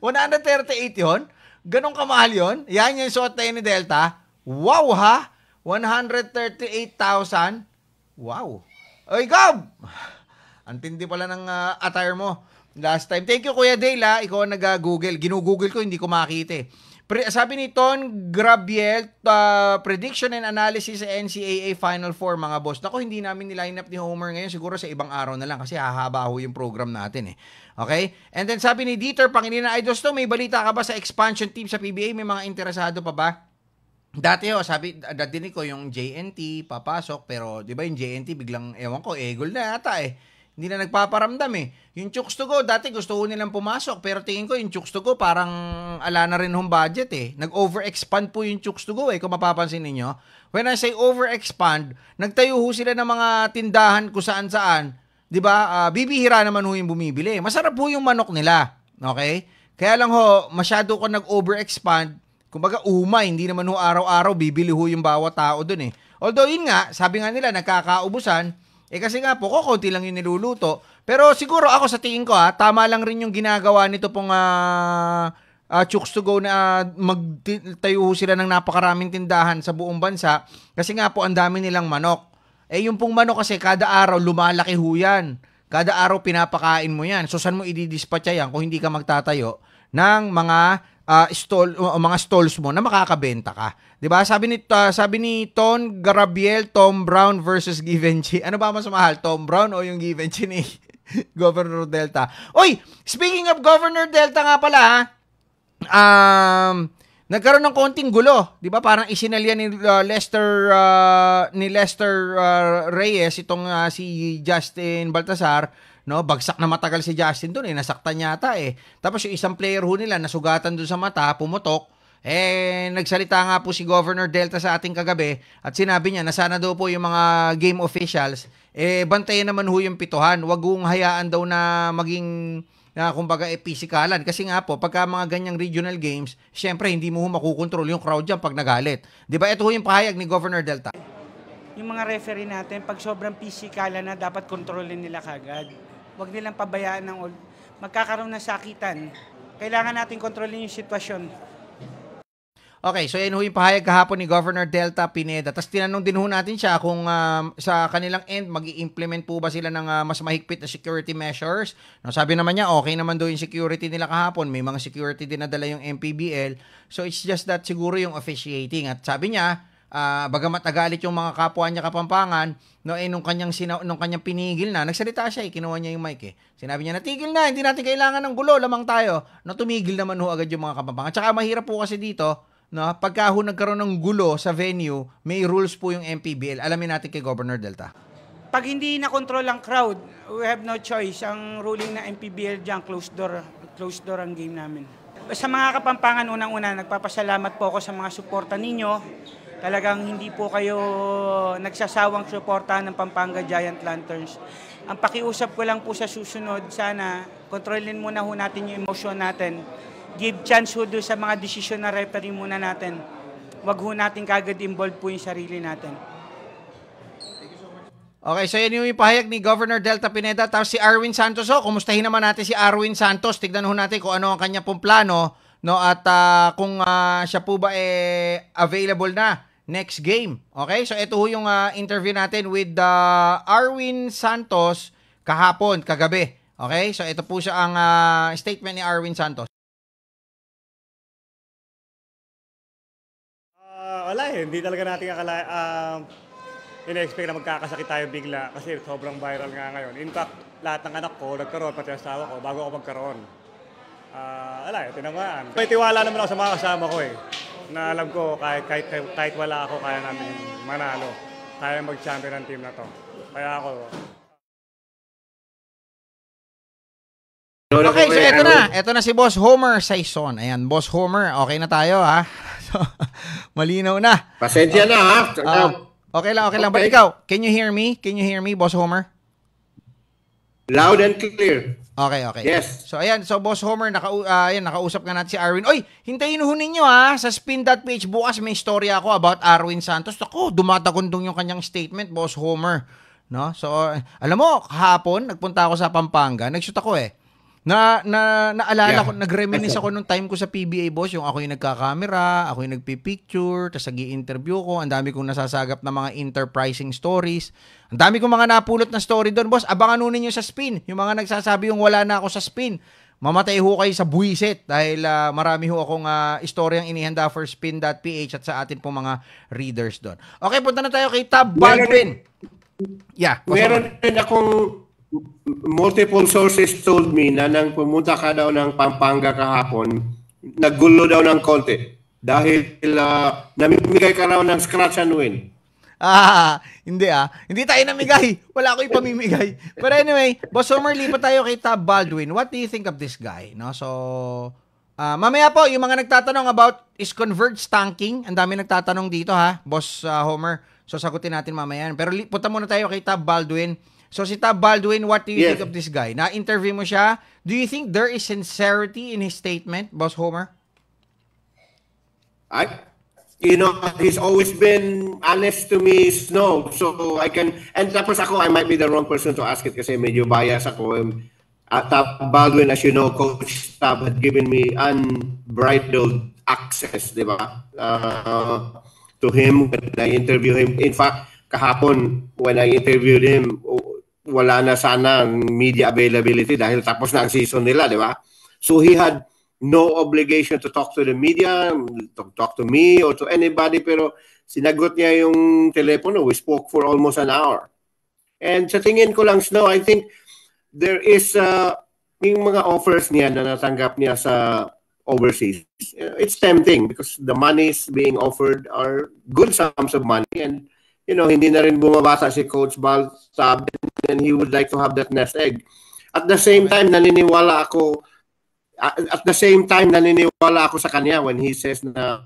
[SPEAKER 1] 138 yon? Ganon kamahal yon? Yan yung suot tayo ni Delta. Wow ha! 138,000. Wow. Oy, Gob! Antindi pala ng uh, attire mo last time. Thank you, Kuya Dela. Ikaw ang nag-google. Ginugoogle ko, hindi ko makita eh. Pre, sabi ni Ton Grabiel, uh, prediction and analysis sa NCAA Final Four, mga boss. Nako, hindi namin niline up ni Homer ngayon. Siguro sa ibang araw na lang kasi hahaba ho yung program natin eh. Okay? And then sabi ni Dieter, Panginoon na Idols to, may balita ka ba sa expansion team sa PBA? May mga interesado pa ba? Dati oh, sabi, dadinig ko yung JNT papasok, pero di ba yung JNT biglang, ewan ko, egol na ata eh. Hindi na nagpaparamdam eh. Yung Chooks to go, dati gusto ko nilang pumasok, pero tingin ko yung Chooks to go parang ala na rin home budget eh. Nag-overexpand po yung Chooks to go eh, kung mapapansin ninyo. When I say overexpand, nagtayo sila ng mga tindahan kung saan-saan 'di ba? Uh, bibihira naman ho yung bumibili. Masarap po yung manok nila. Okay? Kaya lang ho, masyado ko nag-overexpand. Kumbaga, uma, hindi naman ho araw-araw bibili ho yung bawat tao doon eh. Although yun nga, sabi nga nila nagkakaubusan, eh kasi nga po, kokonti lang yung niluluto. Pero siguro ako sa tingin ko ha, tama lang rin yung ginagawa nito pong uh, uh, Chooks to Go na uh, magtayo sila ng napakaraming tindahan sa buong bansa kasi nga po ang dami nilang manok. Eh yung pong manok kasi kada araw lumalaki ho yan. Kada araw pinapakain mo yan. So saan mo ididispatcha yan kung hindi ka magtatayo ng mga uh, stall uh, mga stalls mo na makakabenta ka. 'Di ba? Sabi ni uh, sabi ni Ton Garabiel Tom Brown versus Givenchy. Ano ba mas mahal, Tom Brown o yung Givenchy ni <laughs> Governor Delta? Oy, speaking of Governor Delta nga pala, um Nagkaroon ng konting gulo, 'di ba? Parang isinalya ni uh, Lester uh, ni Lester uh, Reyes itong uh, si Justin Baltasar, no? Bagsak na matagal si Justin doon eh, nasaktan yata eh. Tapos yung isang player ho nila nasugatan doon sa mata, pumutok. Eh, nagsalita nga po si Governor Delta sa ating kagabi at sinabi niya na sana daw po yung mga game officials, eh, bantayan naman ho yung pituhan. Huwag hayaan daw na maging na kumbaga e pisikalan. Kasi nga po, pagka mga ganyang regional games, syempre hindi mo makukontrol yung crowd dyan pag nagalit. Di ba? Ito yung pahayag ni Governor Delta. Yung mga referee natin, pag sobrang pisikalan na, dapat kontrolin nila kagad. Huwag nilang pabayaan ng magkakaroon ng sakitan. Kailangan natin kontrolin yung sitwasyon. Okay, so yan ho yung pahayag kahapon ni Governor Delta Pineda. Tapos tinanong din ho natin siya kung uh, sa kanilang end, mag implement po ba sila ng uh, mas mahigpit na security measures. No, sabi naman niya, okay naman doon yung security nila kahapon. May mga security din nadala yung MPBL. So it's just that siguro yung officiating. At sabi niya, uh, bagamat nagalit yung mga kapwa niya kapampangan, no, eh, nung kanyang, sina- nung kanyang pinigil na, nagsalita siya, eh, kinuha niya yung mic eh. Sinabi niya, natigil na, hindi natin kailangan ng gulo, lamang tayo. No, tumigil naman ho agad yung mga kapampangan. Tsaka mahirap po kasi dito, No, pagka ho nagkaroon ng gulo sa venue, may rules po yung MPBL. Alamin natin kay Governor Delta. Pag hindi na control ang crowd, we have no choice. Ang ruling na MPBL diyan closed door, closed door ang game namin. Sa mga kapampangan unang-una, nagpapasalamat po ako sa mga suporta ninyo. Talagang hindi po kayo nagsasawang suporta ng Pampanga Giant Lanterns. Ang pakiusap ko lang po sa susunod, sana kontrolin muna ho natin yung emosyon natin give chance ho do sa mga desisyon na referee muna natin. Huwag ho natin kagad involve po yung sarili natin. Okay, so yan yung pahayag ni Governor Delta Pineda. Tapos si Arwin Santos, oh, kumustahin naman natin si Arwin Santos. Tignan ho natin kung ano ang kanya pong plano. No? At uh, kung uh, siya po ba eh, available na next game. Okay, so ito ho yung uh, interview natin with uh, Arwin Santos kahapon, kagabi. Okay, so ito po siya ang uh, statement ni Arwin Santos. wala eh. Hindi talaga natin akala, uh, in-expect na magkakasakit tayo bigla kasi sobrang viral nga ngayon. In fact, lahat ng anak ko nagkaroon, pati asawa ko, bago ako magkaroon. Uh, wala eh, tinamaan. May tiwala naman ako sa mga kasama ko eh. Na alam ko, kahit, kahit, kahit wala ako, kaya namin manalo. Kaya mag-champion ang team na to.
[SPEAKER 2] Kaya ako, Okay, so eto na.
[SPEAKER 1] Eto na si Boss Homer Saison. Ayan, Boss Homer, okay na tayo ha. So, <laughs> malinaw na. Pasensya okay. na ha. Uh, okay lang, okay, okay lang. But ikaw, can you hear me? Can you hear me, Boss Homer?
[SPEAKER 2] Loud and clear.
[SPEAKER 1] Okay, okay. Yes. So ayan, so Boss Homer, naka, uh, ayan, nakausap nga natin si Arwin. Oy, hintayin ho ninyo ha, sa spin.ph bukas may storya ako about Arwin Santos. Ako, dumatagundong yung kanyang statement, Boss Homer. No? So, alam mo, kahapon, nagpunta ako sa Pampanga, nagsuta ako, eh. Na, na, naalala yeah. ko, nagreminis ako nung time ko sa PBA boss, yung ako yung nagkakamera, ako yung nagpipicture, tapos nag interview ko, ang dami kong nasasagap na mga enterprising stories. Ang dami kong mga napulot na story doon, boss. Abangan nun nyo sa spin. Yung mga nagsasabi yung wala na ako sa spin. Mamatay ho kayo sa buwisit dahil uh, marami ho akong uh, istoryang inihanda for spin.ph at sa atin pong mga readers doon. Okay, punta na tayo kay Tab Baldwin. Meron,
[SPEAKER 2] yeah. Meron din akong multiple sources told me na nang pumunta ka daw ng Pampanga kahapon, naggulo daw ng konti. Dahil uh, namimigay
[SPEAKER 1] ka raw ng scratch and win. Ah, hindi ah. Hindi tayo namigay. Wala ko ipamimigay. But anyway, Boss Homer, lipat tayo kay Tab Baldwin. What do you think of this guy? No, so, uh, mamaya po, yung mga nagtatanong about is Converge tanking? Ang dami nagtatanong dito ha, Boss uh, Homer. So, sagutin natin mamaya. Pero punta muna tayo kay Tab Baldwin. So si Tab Baldwin, what do you yes. think of this guy? Na-interview mo siya. Do you think there is sincerity in his statement, Boss Homer?
[SPEAKER 2] I, you know, he's always been honest to me, Snow. So I can, and tapos ako, I might be the wrong person to ask it kasi medyo bias ako. At uh, Tab Baldwin, as you know, Coach Tab had given me unbridled access, di ba? Uh, to him when I interview him. In fact, kahapon, when I interviewed him, wala na sana media availability dahil tapos na ang season nila, di ba? So he had no obligation to talk to the media, to talk to me or to anybody, pero sinagot niya yung telepono. We spoke for almost an hour. And sa tingin ko lang, Snow, I think there is uh, yung mga offers niya na natanggap niya sa overseas. It's tempting because the monies being offered are good sums of money and you know, hindi na rin bumabasa si Coach Baltab and he would like to have that nest egg. At the same time, naniniwala ako at the same time, naniniwala ako sa kanya when he says na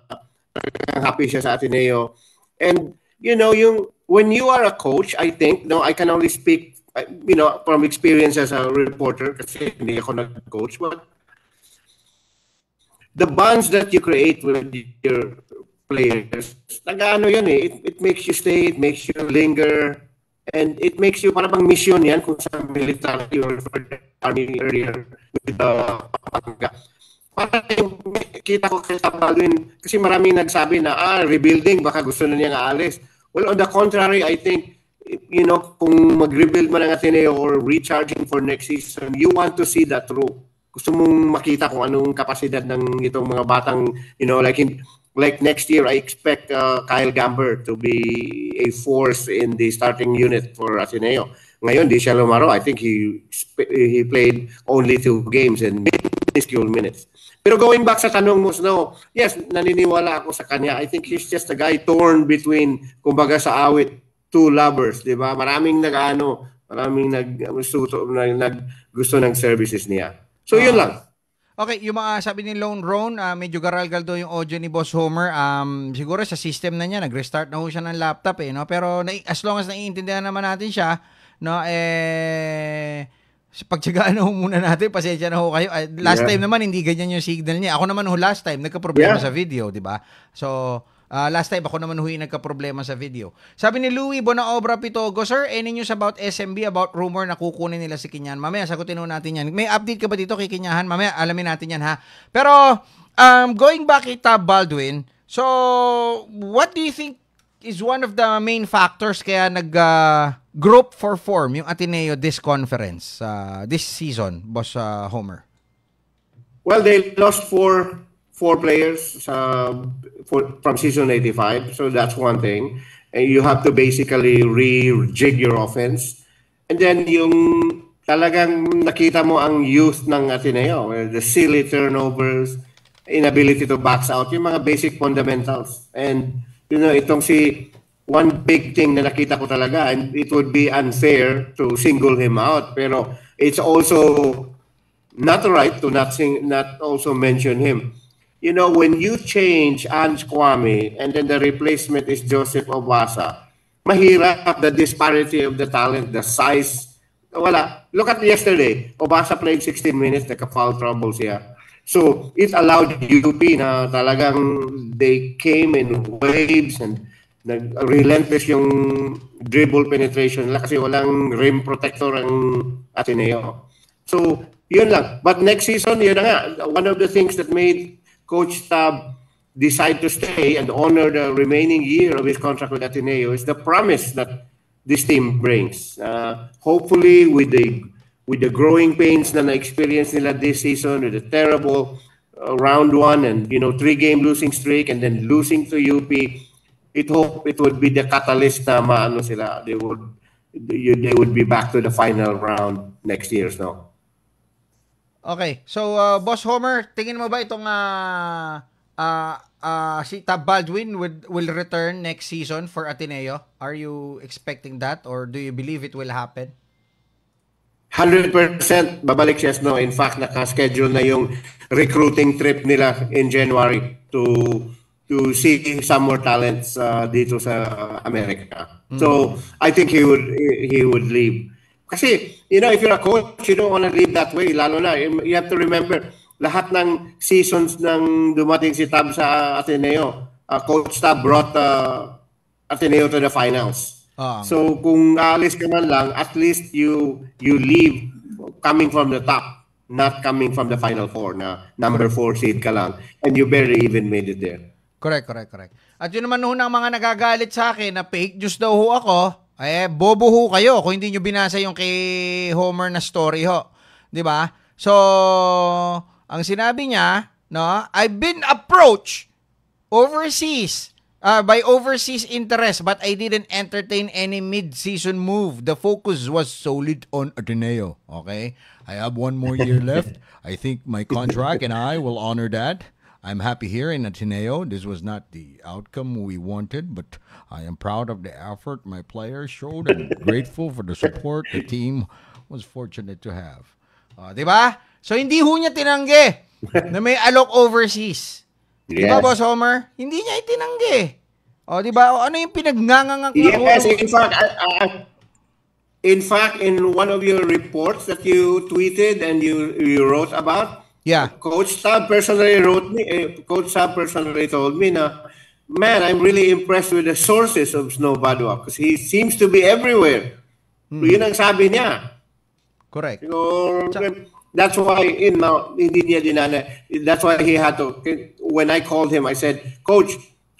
[SPEAKER 2] happy siya sa Ateneo. And, you know, yung, when you are a coach, I think, no, I can only speak, you know, from experience as a reporter kasi hindi ako nag-coach, but the bonds that you create with your players, nag-ano yun eh, it, it makes you stay, it makes you linger, And it makes you, parang mission yan kung sa military or for the army earlier with the Pampanga. yung kita ko kay Baldwin, kasi maraming nagsabi na, ah, rebuilding, baka gusto na niyang aalis. Well, on the contrary, I think, you know, kung mag-rebuild man ang Ateneo or recharging for next season, you want to see that through. Gusto mong makita kung anong kapasidad ng itong mga batang, you know, like, like next year, I expect uh, Kyle Gamber to be a force in the starting unit for Ateneo. Ngayon, di siya lumaro. I think he he played only two games and minuscule minutes. Pero going back sa tanong mo, Snow, yes, naniniwala ako sa kanya. I think he's just a guy torn between, kumbaga sa awit, two lovers, di ba? Maraming nag-ano, maraming nag, gusto, nag, gusto ng services niya. So, yun ah. lang.
[SPEAKER 1] Okay, yung mga sabi ni Lone Roan, uh, medyo garalgal gal yung audio ni Boss Homer. Um, siguro sa system na niya, nag-restart na ho siya ng laptop eh. No? Pero na, as long as naiintindihan naman natin siya, no, eh, pagtsagaan na ho muna natin, pasensya na ho kayo. Ah, last yeah. time naman, hindi ganyan yung signal niya. Ako naman ho last time, nagka-problema yeah. sa video, di ba? So, Uh, last time, ako naman huwi nagka-problema sa video. Sabi ni Louie Bonaobra Pitogo, Sir, any news about SMB, about rumor na kukunin nila si Kinyan? Mamaya, sagutin ho natin yan. May update ka ba dito kay Kinyahan? Mamaya, alamin natin yan ha. Pero, um, going back kay Baldwin, so, what do you think is one of the main factors kaya nag... Uh, group for form yung Ateneo this conference uh, this season boss uh, Homer
[SPEAKER 2] Well they lost four four players uh, for, from season 85. So that's one thing. And you have to basically rejig your offense. And then yung talagang nakita mo ang youth ng Ateneo, eh, the silly turnovers, inability to box out, yung mga basic fundamentals. And you know, itong si one big thing na nakita ko talaga and it would be unfair to single him out pero it's also not right to not sing, not also mention him you know, when you change Ange Kwame and then the replacement is Joseph Obasa, mahirap the disparity of the talent, the size. Wala. Look at yesterday. Obasa played 16 minutes, the foul troubles siya. So, it allowed UP na talagang they came in waves and nag relentless yung dribble penetration nila kasi walang rim protector ang Ateneo. So, yun lang. But next season, yun na nga. One of the things that made Coach Tab decide to stay and honor the remaining year of his contract with Ateneo is the promise that this team brings. Uh, hopefully, with the with the growing pains that I experienced nila this season, with the terrible uh, round one and you know three game losing streak and then losing to UP, it hope it would be the catalyst na maano sila they would they would be back to the final round next year. So.
[SPEAKER 1] Okay. So, uh, Boss Homer, tingin mo ba itong uh, uh, uh, si Tab Baldwin would, will return next season for Ateneo? Are you expecting that or do you believe it will happen? 100%
[SPEAKER 2] babalik siya no. In fact, naka-schedule na yung recruiting trip nila in January to to see some more talents uh, dito sa America. Mm. So, I think he would he would leave. Kasi, you know, if you're a coach, you don't want to live that way. Lalo na, you have to remember, lahat ng seasons ng dumating si Tab sa Ateneo, uh, Coach Tab brought uh, Ateneo to the finals. Um, so, kung aalis ka man lang, at least you you leave coming from the top, not coming from the final four na number four seed ka lang. And you barely even made it there.
[SPEAKER 1] Correct, correct, correct. At yun naman noon ang mga nagagalit sa akin na fake juice daw ho ako eh, bobo ho kayo kung hindi nyo binasa yung kay Homer na story ho. ba? Diba? So, ang sinabi niya, no, I've been approached overseas uh, by overseas interest but I didn't entertain any mid-season move. The focus was solid on Ateneo. Okay? I have one more year <laughs> left. I think my contract and I will honor that. I'm happy here in Ateneo. This was not the outcome we wanted, but I am proud of the effort my players showed and <laughs> grateful for the support the team was fortunate to have. Uh, 'Di ba? So hindi ho niya tinanggi na may alok overseas. Yes. 'Di ba, Boss Homer? Hindi niya itinanggi. O, oh, 'di ba? ano yung pinagnganganga Yes, in fact, I, I,
[SPEAKER 2] in fact, in one of your reports that you tweeted and you you wrote about, yeah, Coach Sam personally wrote me. Eh, Coach Sam personally told me na man, I'm really impressed with the sources of Snow Badua because he seems to be everywhere. Hmm. yun ang sabi niya. Correct. So, eh, that's why in now hindi niya dinala. That's why he had to. When I called him, I said, Coach,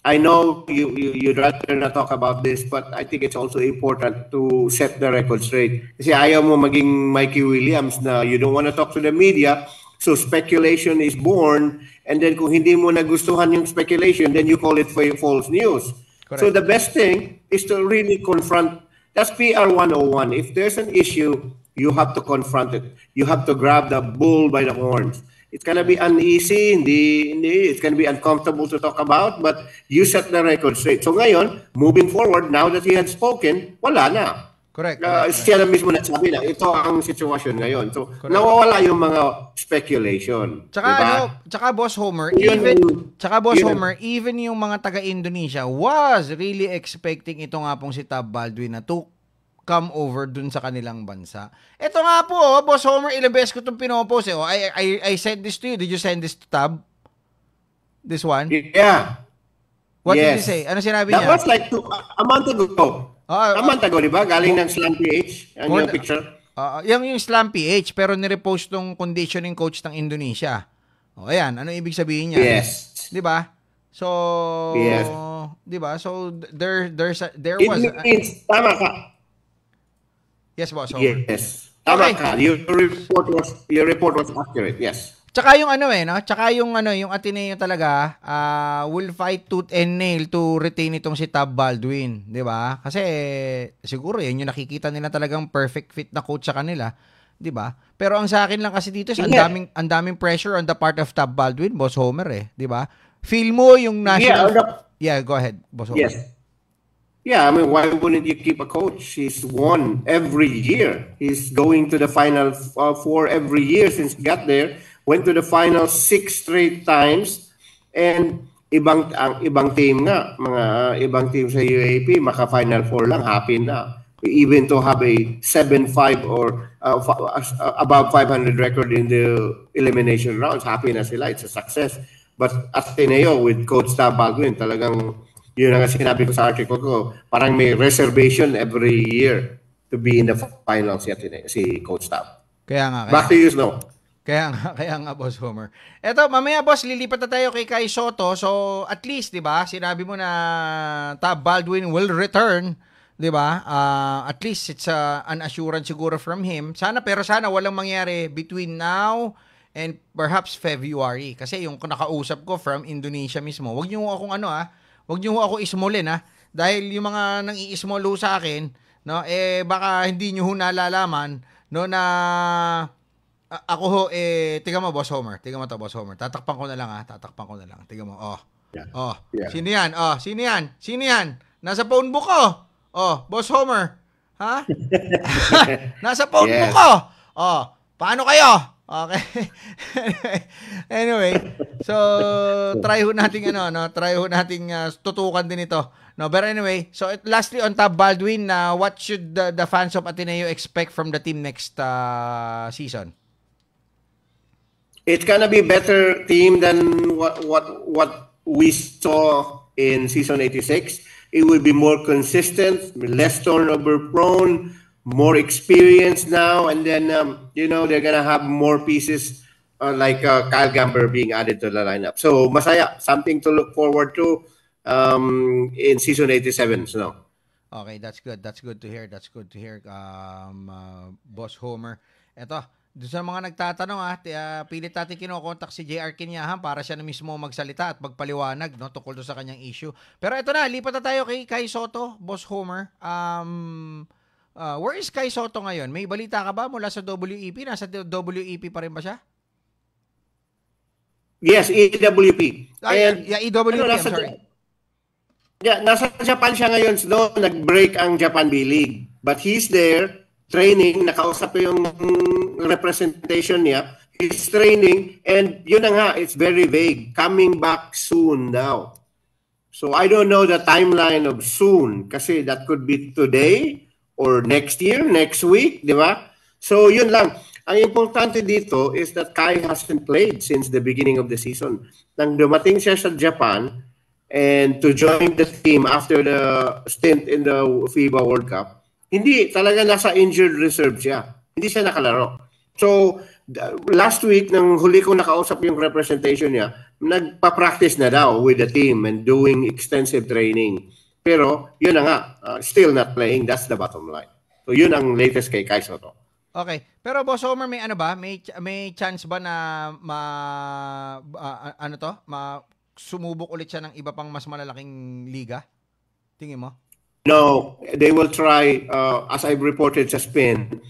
[SPEAKER 2] I know you, you you'd rather not talk about this, but I think it's also important to set the record straight. Kasi ayaw mo maging Mikey Williams na you don't want to talk to the media, so speculation is born And then kung hindi mo nagustuhan yung speculation, then you call it false news. Correct. So the best thing is to really confront. That's PR 101. If there's an issue, you have to confront it. You have to grab the bull by the horns. It's going to be uneasy, hindi, hindi, it's to be uncomfortable to talk about, but you set the record straight. So ngayon, moving forward, now that he has spoken, wala na. Correct. correct. Uh, siya na mismo nagsabi na ito ang sitwasyon ngayon. So correct. nawawala yung mga speculation.
[SPEAKER 1] Tsaka diba? ano, tsaka boss Homer, yun, even tsaka boss yun. Homer, even yung mga taga Indonesia was really expecting ito nga pong si Tab Baldwin na to come over dun sa kanilang bansa. Ito nga po, oh, boss Homer, ilang beses ko itong pinopost eh. Oh. I, I, I sent this to you. Did you send this to Tab? This one? Yeah. What yes. did you say? Ano sinabi That niya? That was like two, a month ago. Ah, Tama tago, di ba? Galing ng Slam PH, ang yung picture. Uh, yung, yung Slam PH, pero nirepost ng conditioning coach ng Indonesia. O, oh, ayan, ano ibig sabihin niya? Yes. Di ba? So, yes. di ba? So, there, there's a, there It was... It means, a, tama ka. Yes, boss. Over.
[SPEAKER 2] Yes. Tama okay. ka. Your report was, your report was accurate, yes.
[SPEAKER 1] Tsaka yung ano eh, no? Tsaka yung ano, yung Ateneo talaga uh, will fight tooth and nail to retain itong si Tab Baldwin, 'di ba? Kasi eh, siguro 'yun yung nakikita nila talagang perfect fit na coach sa kanila, 'di ba? Pero ang sa akin lang kasi dito, ang daming ang daming pressure on the part of Tab Baldwin, Boss Homer eh, 'di ba? Feel mo yung national Yeah, yeah go ahead, Boss Homer. Yes.
[SPEAKER 2] Yeah, I mean, why wouldn't you keep a coach? He's won every year. He's going to the final uh, four every year since he got there went to the final six straight times and ibang ang ibang team nga mga uh, ibang team sa UAP maka final four lang happy na even to have a 7-5 or uh, f- uh, above 500 record in the elimination rounds happy na sila it's a success but Ateneo with coach Stan Baldwin talagang yun ang sinabi ko sa article ko parang may reservation every year to be in the finals si Ateneo si coach Stan
[SPEAKER 1] kaya nga kaya. back to you Snow kaya nga, <laughs> kaya nga, Boss Homer. Eto, mamaya, Boss, lilipat na tayo kay Kai Soto. So, at least, di ba, sinabi mo na Tab Baldwin will return. Di ba? Uh, at least, it's a, ah, an assurance siguro from him. Sana, pero sana walang mangyari between now and perhaps February. Kasi yung nakausap ko from Indonesia mismo, wag niyo akong ano ah, wag niyo ako ismolin ah. Dahil yung mga nang iismolo sa akin, no, eh baka hindi niyo ho nalalaman no na ako ho, eh, tiga mo, Boss Homer. Tiga mo to, Boss Homer. Tatakpan ko na lang, ha? Tatakpan ko na lang. Tiga mo, oh. Yeah. Oh, yeah. sino yan? Oh, sino yan? Sino yan? Nasa phone book ko. Oh, Boss Homer. Ha? <laughs> Nasa phone yes. ko. Oh, paano kayo? Okay. <laughs> anyway, so try ho nating ano, no, try ho nating uh, tutukan din ito. No, but anyway, so it, lastly on top Baldwin, uh, what should the, the fans of Ateneo expect from the team next uh, season? it's
[SPEAKER 2] gonna be better team than what what what we saw in season 86 it will be more consistent less turnover prone more experience now and then um, you know they're gonna have more pieces uh, like uh, Kyle Gamber being added to the lineup so masaya something to look forward to um, in season 87 so
[SPEAKER 1] okay that's good that's good to hear that's good to hear um, uh, boss Homer Eto, Doon sa mga nagtatanong ha, uh, ah, pilit natin kinokontak si JR Kinyahan para siya na mismo magsalita at magpaliwanag no, tungkol doon sa kanyang issue. Pero ito na, lipat na tayo kay Kai Soto, Boss Homer. Um, uh, where is Kai Soto ngayon? May balita ka ba mula sa WEP? Nasa WEP pa rin ba siya?
[SPEAKER 2] Yes, EWP. Ay, And, yeah, EWP, ano, nasa, I'm sorry. Yeah, nasa Japan siya ngayon, no? nag-break ang Japan B-League. But he's there training, nakausap ko yung representation niya, his training, and yun na nga, it's very vague. Coming back soon now. So I don't know the timeline of soon kasi that could be today or next year, next week, di ba? So yun lang. Ang importante dito is that Kai hasn't played since the beginning of the season. Nang dumating siya sa Japan and to join the team after the stint in the FIBA World Cup, hindi, talaga nasa injured reserve siya. Hindi siya nakalaro. So, last week, nang huli ko nakausap yung representation niya, nagpa-practice na daw with the team and doing extensive training. Pero, yun na nga, uh, still not playing. That's the bottom line. So, yun ang latest kay Kai Soto.
[SPEAKER 1] Okay. Pero boss Homer, may ano ba? May may chance ba na ma uh, ano to? Ma sumubok ulit siya ng iba pang mas malalaking liga? Tingin mo?
[SPEAKER 2] No, they will try, uh, as I've reported sa Spain,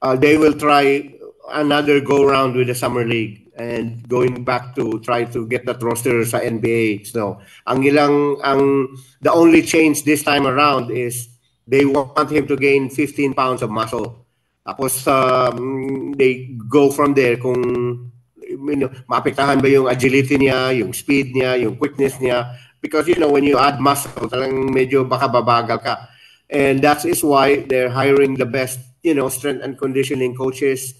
[SPEAKER 2] uh, they will try another go round with the Summer League and going back to try to get that roster sa NBA. So, ang ilang, ang, the only change this time around is they want him to gain 15 pounds of muscle. Tapos, um, they go from there kung you know, maapektahan ba yung agility niya, yung speed niya, yung quickness niya, because you know when you add muscle talagang medyo baka babagal ka and that is why they're hiring the best you know strength and conditioning coaches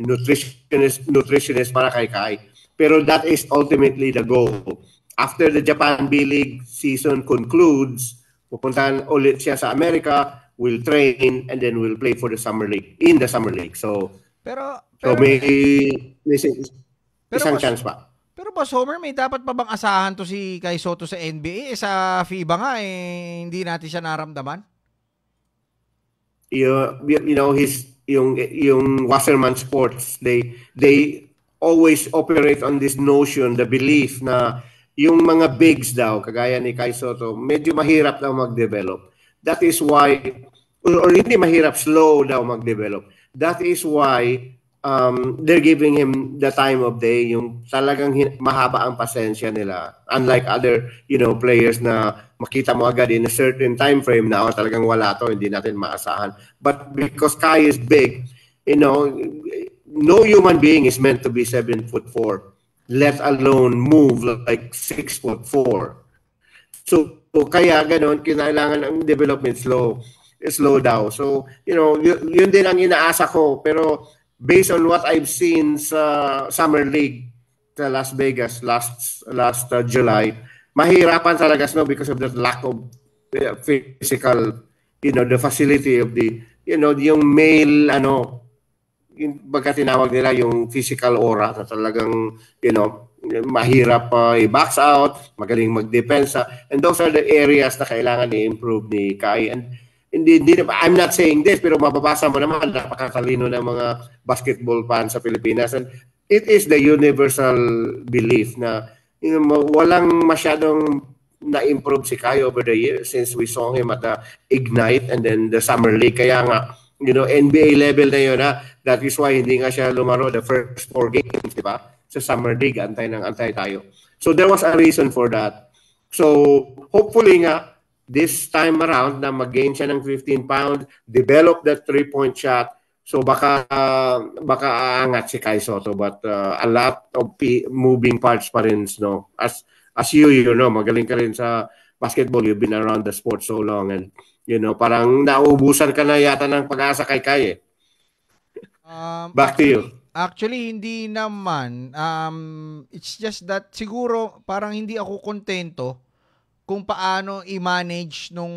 [SPEAKER 2] and nutritionist nutritionist para kay Kai pero that is ultimately the goal after the Japan B League season concludes pupuntahan ulit siya sa Amerika will train and then will play for the summer league in the summer league so
[SPEAKER 1] pero pero so may, may pero isang mas, chance pa pero ba, Homer, may dapat pa bang asahan to si Kai Soto sa NBA? Eh, sa FIBA nga, eh, hindi natin siya naramdaman.
[SPEAKER 2] You, you know, his, yung, yung Wasserman Sports, they, they always operate on this notion, the belief na yung mga bigs daw, kagaya ni Kai Soto, medyo mahirap daw mag-develop. That is why, or, or hindi mahirap, slow daw mag-develop. That is why um, they're giving him the time of day, yung talagang mahaba ang pasensya nila. Unlike other, you know, players na makita mo agad in a certain time frame na, oh, talagang wala to, hindi natin maasahan. But because Kai is big, you know, no human being is meant to be 7 foot 4, let alone move like 6 foot 4. So, kaya ganoon kinailangan ang development slow slow down So, you know, y- yun din ang inaasa ko. Pero based on what I've seen sa Summer League sa Las Vegas last last uh, July, mahirapan talaga no because of the lack of uh, physical you know the facility of the you know yung male ano yung baga tinawag nila yung physical aura na talagang you know mahirap pa uh, i-box out, magaling magdepensa and those are the areas na kailangan i-improve ni Kai and hindi, hindi, I'm not saying this, pero mababasa mo naman, napakatalino ng mga basketball fans sa Pilipinas. And it is the universal belief na you know, walang masyadong na-improve si Kai over the years since we saw him at the Ignite and then the Summer League. Kaya nga, you know, NBA level na yun ha. That is why hindi nga siya lumaro the first four games, di ba? Sa Summer League, antay nang antay tayo. So there was a reason for that. So hopefully nga, this time around na mag-gain siya ng 15 pound, develop that three-point shot. So baka uh, baka aangat si Kai Soto but uh, a lot of p- moving parts pa rin no. As as you you know, magaling ka rin sa basketball, you've been around the sport so long and you know, parang nauubusan ka na yata ng pag-asa kay Kai eh.
[SPEAKER 1] Um, Back to you. Actually, hindi naman. Um, it's just that siguro parang hindi ako kontento kung paano i-manage nung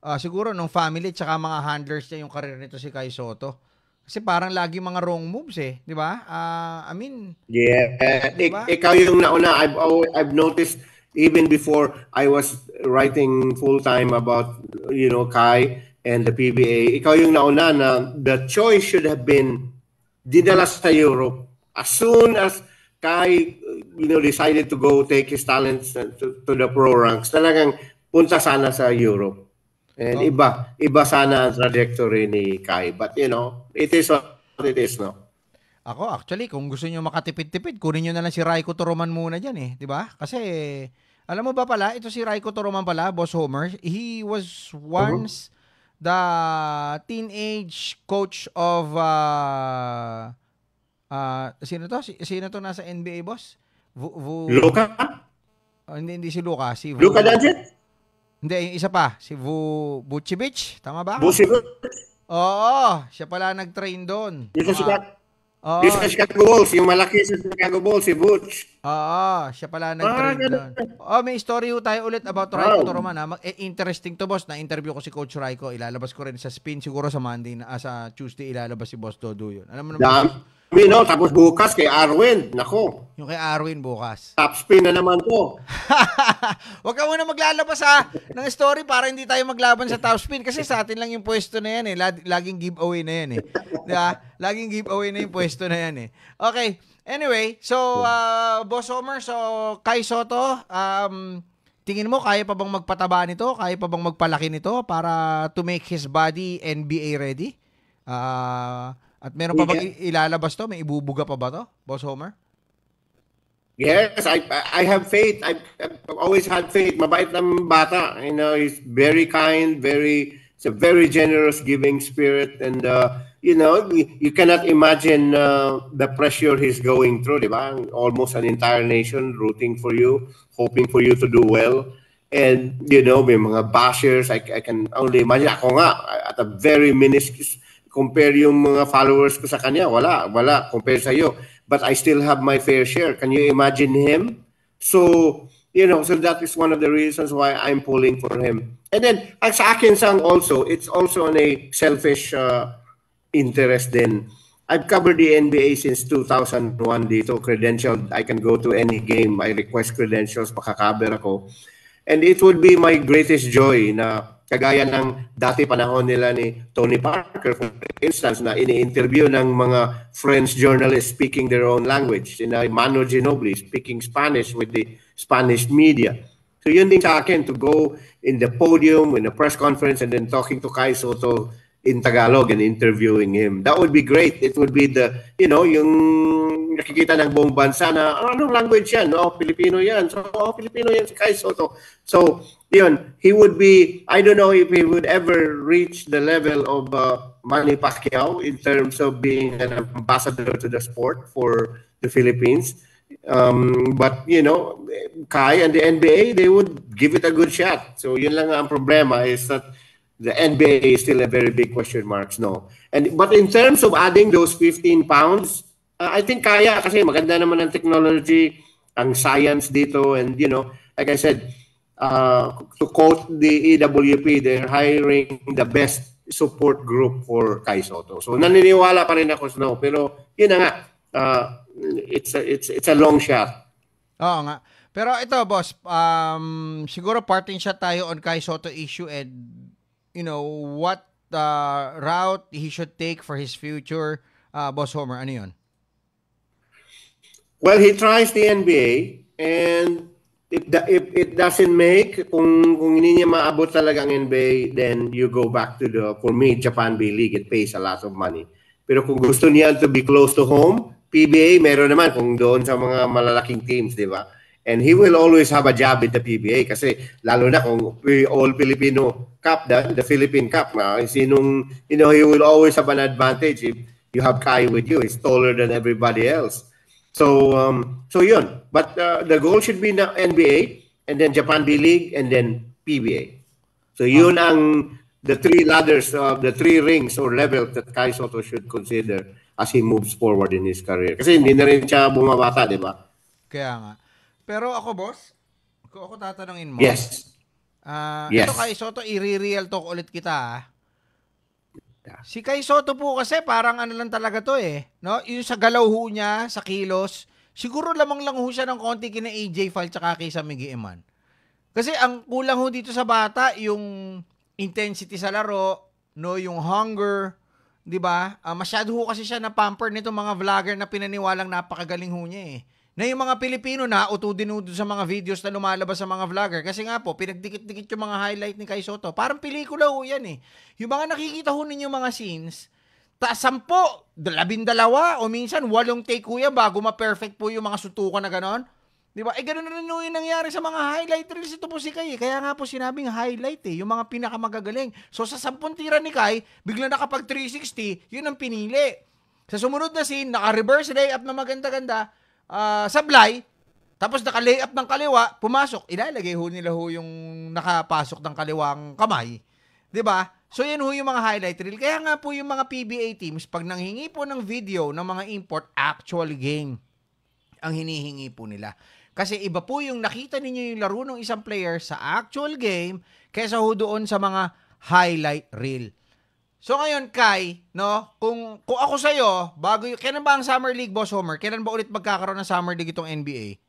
[SPEAKER 1] uh, siguro nung family tsaka mga handlers niya yung karir nito si Kai Soto. Kasi parang lagi mga wrong moves eh, 'di ba? Uh, I mean,
[SPEAKER 2] yeah, diba? ikaw yung nauna. I've I've noticed even before I was writing full time about you know Kai and the PBA, ikaw yung nauna na the choice should have been dinala sa Europe as soon as Kai, you know, decided to go take his talents to, to the pro ranks. Talagang punta sana sa Europe. And oh. iba, iba sana ang trajectory ni Kai. But you know, it is what it is, no?
[SPEAKER 1] Ako, actually, kung gusto niyo makatipid-tipid, kunin niyo na lang si Raiko Toroman muna diyan eh. 'Di ba? Kasi, alam mo ba pala, ito si Raiko Toroman pala, Boss Homer, he was once uh-huh. the teenage coach of uh, Uh, sino to? Sino to nasa NBA, boss? Vu, vu... Luka? Oh, hindi, hindi si Luka. Si Vu... Luka Doncic? Hindi, yung isa pa. Si Vu... Vucevic. Tama ba? Vucevic. Oo. Siya pala nag-train doon. Yung sa sikat. Ah. Oo. Yung sa Chicago Bulls. Yung malaki sa Chicago Bulls. Si Vuce. Oo. Siya pala nag-train ah, doon. Oh, may story ho tayo ulit about Raiko wow. Toroman. Ha? Eh, interesting to, boss. Na-interview ko si Coach Raiko. Ilalabas ko rin sa spin. Siguro sa Monday na, ah, sa Tuesday ilalabas si Boss Dodo yun. Alam mo naman,
[SPEAKER 2] You no? tapos bukas
[SPEAKER 1] kay Arwin. Nako.
[SPEAKER 2] Yung kay Arwin bukas. Top spin na naman
[SPEAKER 1] ko. <laughs> Huwag ka muna maglalabas ha ng story para hindi tayo maglaban sa top spin kasi sa atin lang yung pwesto na yan eh. Laging giveaway na yan eh. Diba? Laging giveaway na yung pwesto na yan eh. Okay. Anyway, so uh, Boss Homer, so Kai Soto, um, tingin mo kaya pa bang magpataba nito? Kaya pa bang magpalaki nito para to make his body NBA ready? Ah... Uh, at meron pa yeah. bang ilalabas to? May ibubuga pa ba to, Boss Homer?
[SPEAKER 2] Yes, I I have faith. I've, I've always had faith. Mabait ng bata. You know, he's very kind, very it's a very generous giving spirit and uh, you know, you cannot imagine uh, the pressure he's going through, di ba? Almost an entire nation rooting for you, hoping for you to do well. And you know, may mga bashers, I, I can only imagine ako nga at a very minuscule compare yung mga followers ko sa kanya, wala, wala, compare sa iyo. But I still have my fair share. Can you imagine him? So, you know, so that is one of the reasons why I'm pulling for him. And then, as sa akin sang also, it's also on a selfish uh, interest din. I've covered the NBA since 2001 dito, credential. I can go to any game. I request credentials, pakakaber ako. And it would be my greatest joy na kagaya ng dati panahon nila ni Tony Parker, for instance, na ini-interview ng mga French journalists speaking their own language. Sina Mano Ginobili speaking Spanish with the Spanish media. So yun din sa akin to go in the podium, in a press conference, and then talking to Kai Soto in Tagalog and interviewing him. That would be great. It would be the, you know, yung nakikita ng buong bansa na, oh, anong language yan? Oh, Filipino yan. So, oh, Filipino yan si Kai Soto. So, yun, he would be, I don't know if he would ever reach the level of uh, Manny Pacquiao in terms of being an ambassador to the sport for the Philippines. Um, but, you know, Kai and the NBA, they would give it a good shot. So, yun lang ang problema is that the NBA is still a very big question mark, no. And but in terms of adding those 15 pounds, uh, I think kaya kasi maganda naman ang technology, ang science dito and you know, like I said, uh, to quote the EWP, they're hiring the best support group for Kai Soto. So naniniwala pa rin ako no, pero yun na nga, uh, it's a, it's it's a long shot.
[SPEAKER 1] Oo nga. Pero ito boss, um, siguro parting shot tayo on Kai Soto issue and you know, what uh, route he should take for his future, uh, Boss Homer? Ano yun?
[SPEAKER 2] Well, he tries the NBA and if, the, if it doesn't make, kung, kung hindi niya maabot talaga ang NBA, then you go back to the, for me, Japan B-League. It pays a lot of money. Pero kung gusto niya to be close to home, PBA, meron naman kung doon sa mga malalaking teams, di ba? And he will always have a job with the PBA kasi lalo na kung all Filipino Cup, the, the Philippine Cup, na, eh, sinong, you know, he will always have an advantage if you have Kai with you. He's taller than everybody else. So, um, so yun. But uh, the goal should be na NBA and then Japan B-League and then PBA. So ah. yun ang the three ladders, uh, the three rings or levels that Kai Soto should consider as he moves forward in his career. Kasi hindi na rin siya bumabata, di ba?
[SPEAKER 1] Kaya nga. Pero ako, boss, kung ako tatanungin mo. Yes. Uh, yes. Ito kay Soto, i-real re talk ulit kita. Si kay Soto po kasi parang ano lang talaga to eh. No? Yung sa galaw ho niya, sa kilos, siguro lamang lang ho siya ng konti kina AJ Fall tsaka kay Sammy Gieman. Kasi ang kulang ho dito sa bata, yung intensity sa laro, no, yung hunger, 'di ba? Uh, masyado ho kasi siya na pamper nitong mga vlogger na pinaniwalang napakagaling ho niya eh na yung mga Pilipino na utudinudo sa mga videos na lumalabas sa mga vlogger. Kasi nga po, pinagdikit-dikit yung mga highlight ni Kai Soto. Parang pelikula ho yan eh. Yung mga nakikita ho ninyo mga scenes, ta sampo, labindalawa, o minsan walong take ho yan bago ma-perfect po yung mga sutukan na ganon. Di ba? Eh, ganun na rin yung nangyari sa mga highlight reels. Ito po si Kai. Eh. Kaya nga po sinabing highlight eh. Yung mga pinakamagagaling. So, sa sampung tira ni Kai, bigla nakapag 360, yun ang pinili. Sa sumunod na scene, naka-reverse layup na maganda-ganda, uh, sablay, tapos naka-lay up ng kaliwa, pumasok, ilalagay ho nila ho yung nakapasok ng kaliwang kamay. 'Di ba? So yan ho yung mga highlight reel. Kaya nga po yung mga PBA teams, pag nanghingi po ng video ng mga import, actual game ang hinihingi po nila. Kasi iba po yung nakita ninyo yung laro ng isang player sa actual game kaysa ho doon sa mga highlight reel. So ngayon, Kai, no, kung, kung ako sa'yo, bago, kailan ba ang Summer League, Boss Homer? Kailan ba ulit magkakaroon ng Summer League itong NBA?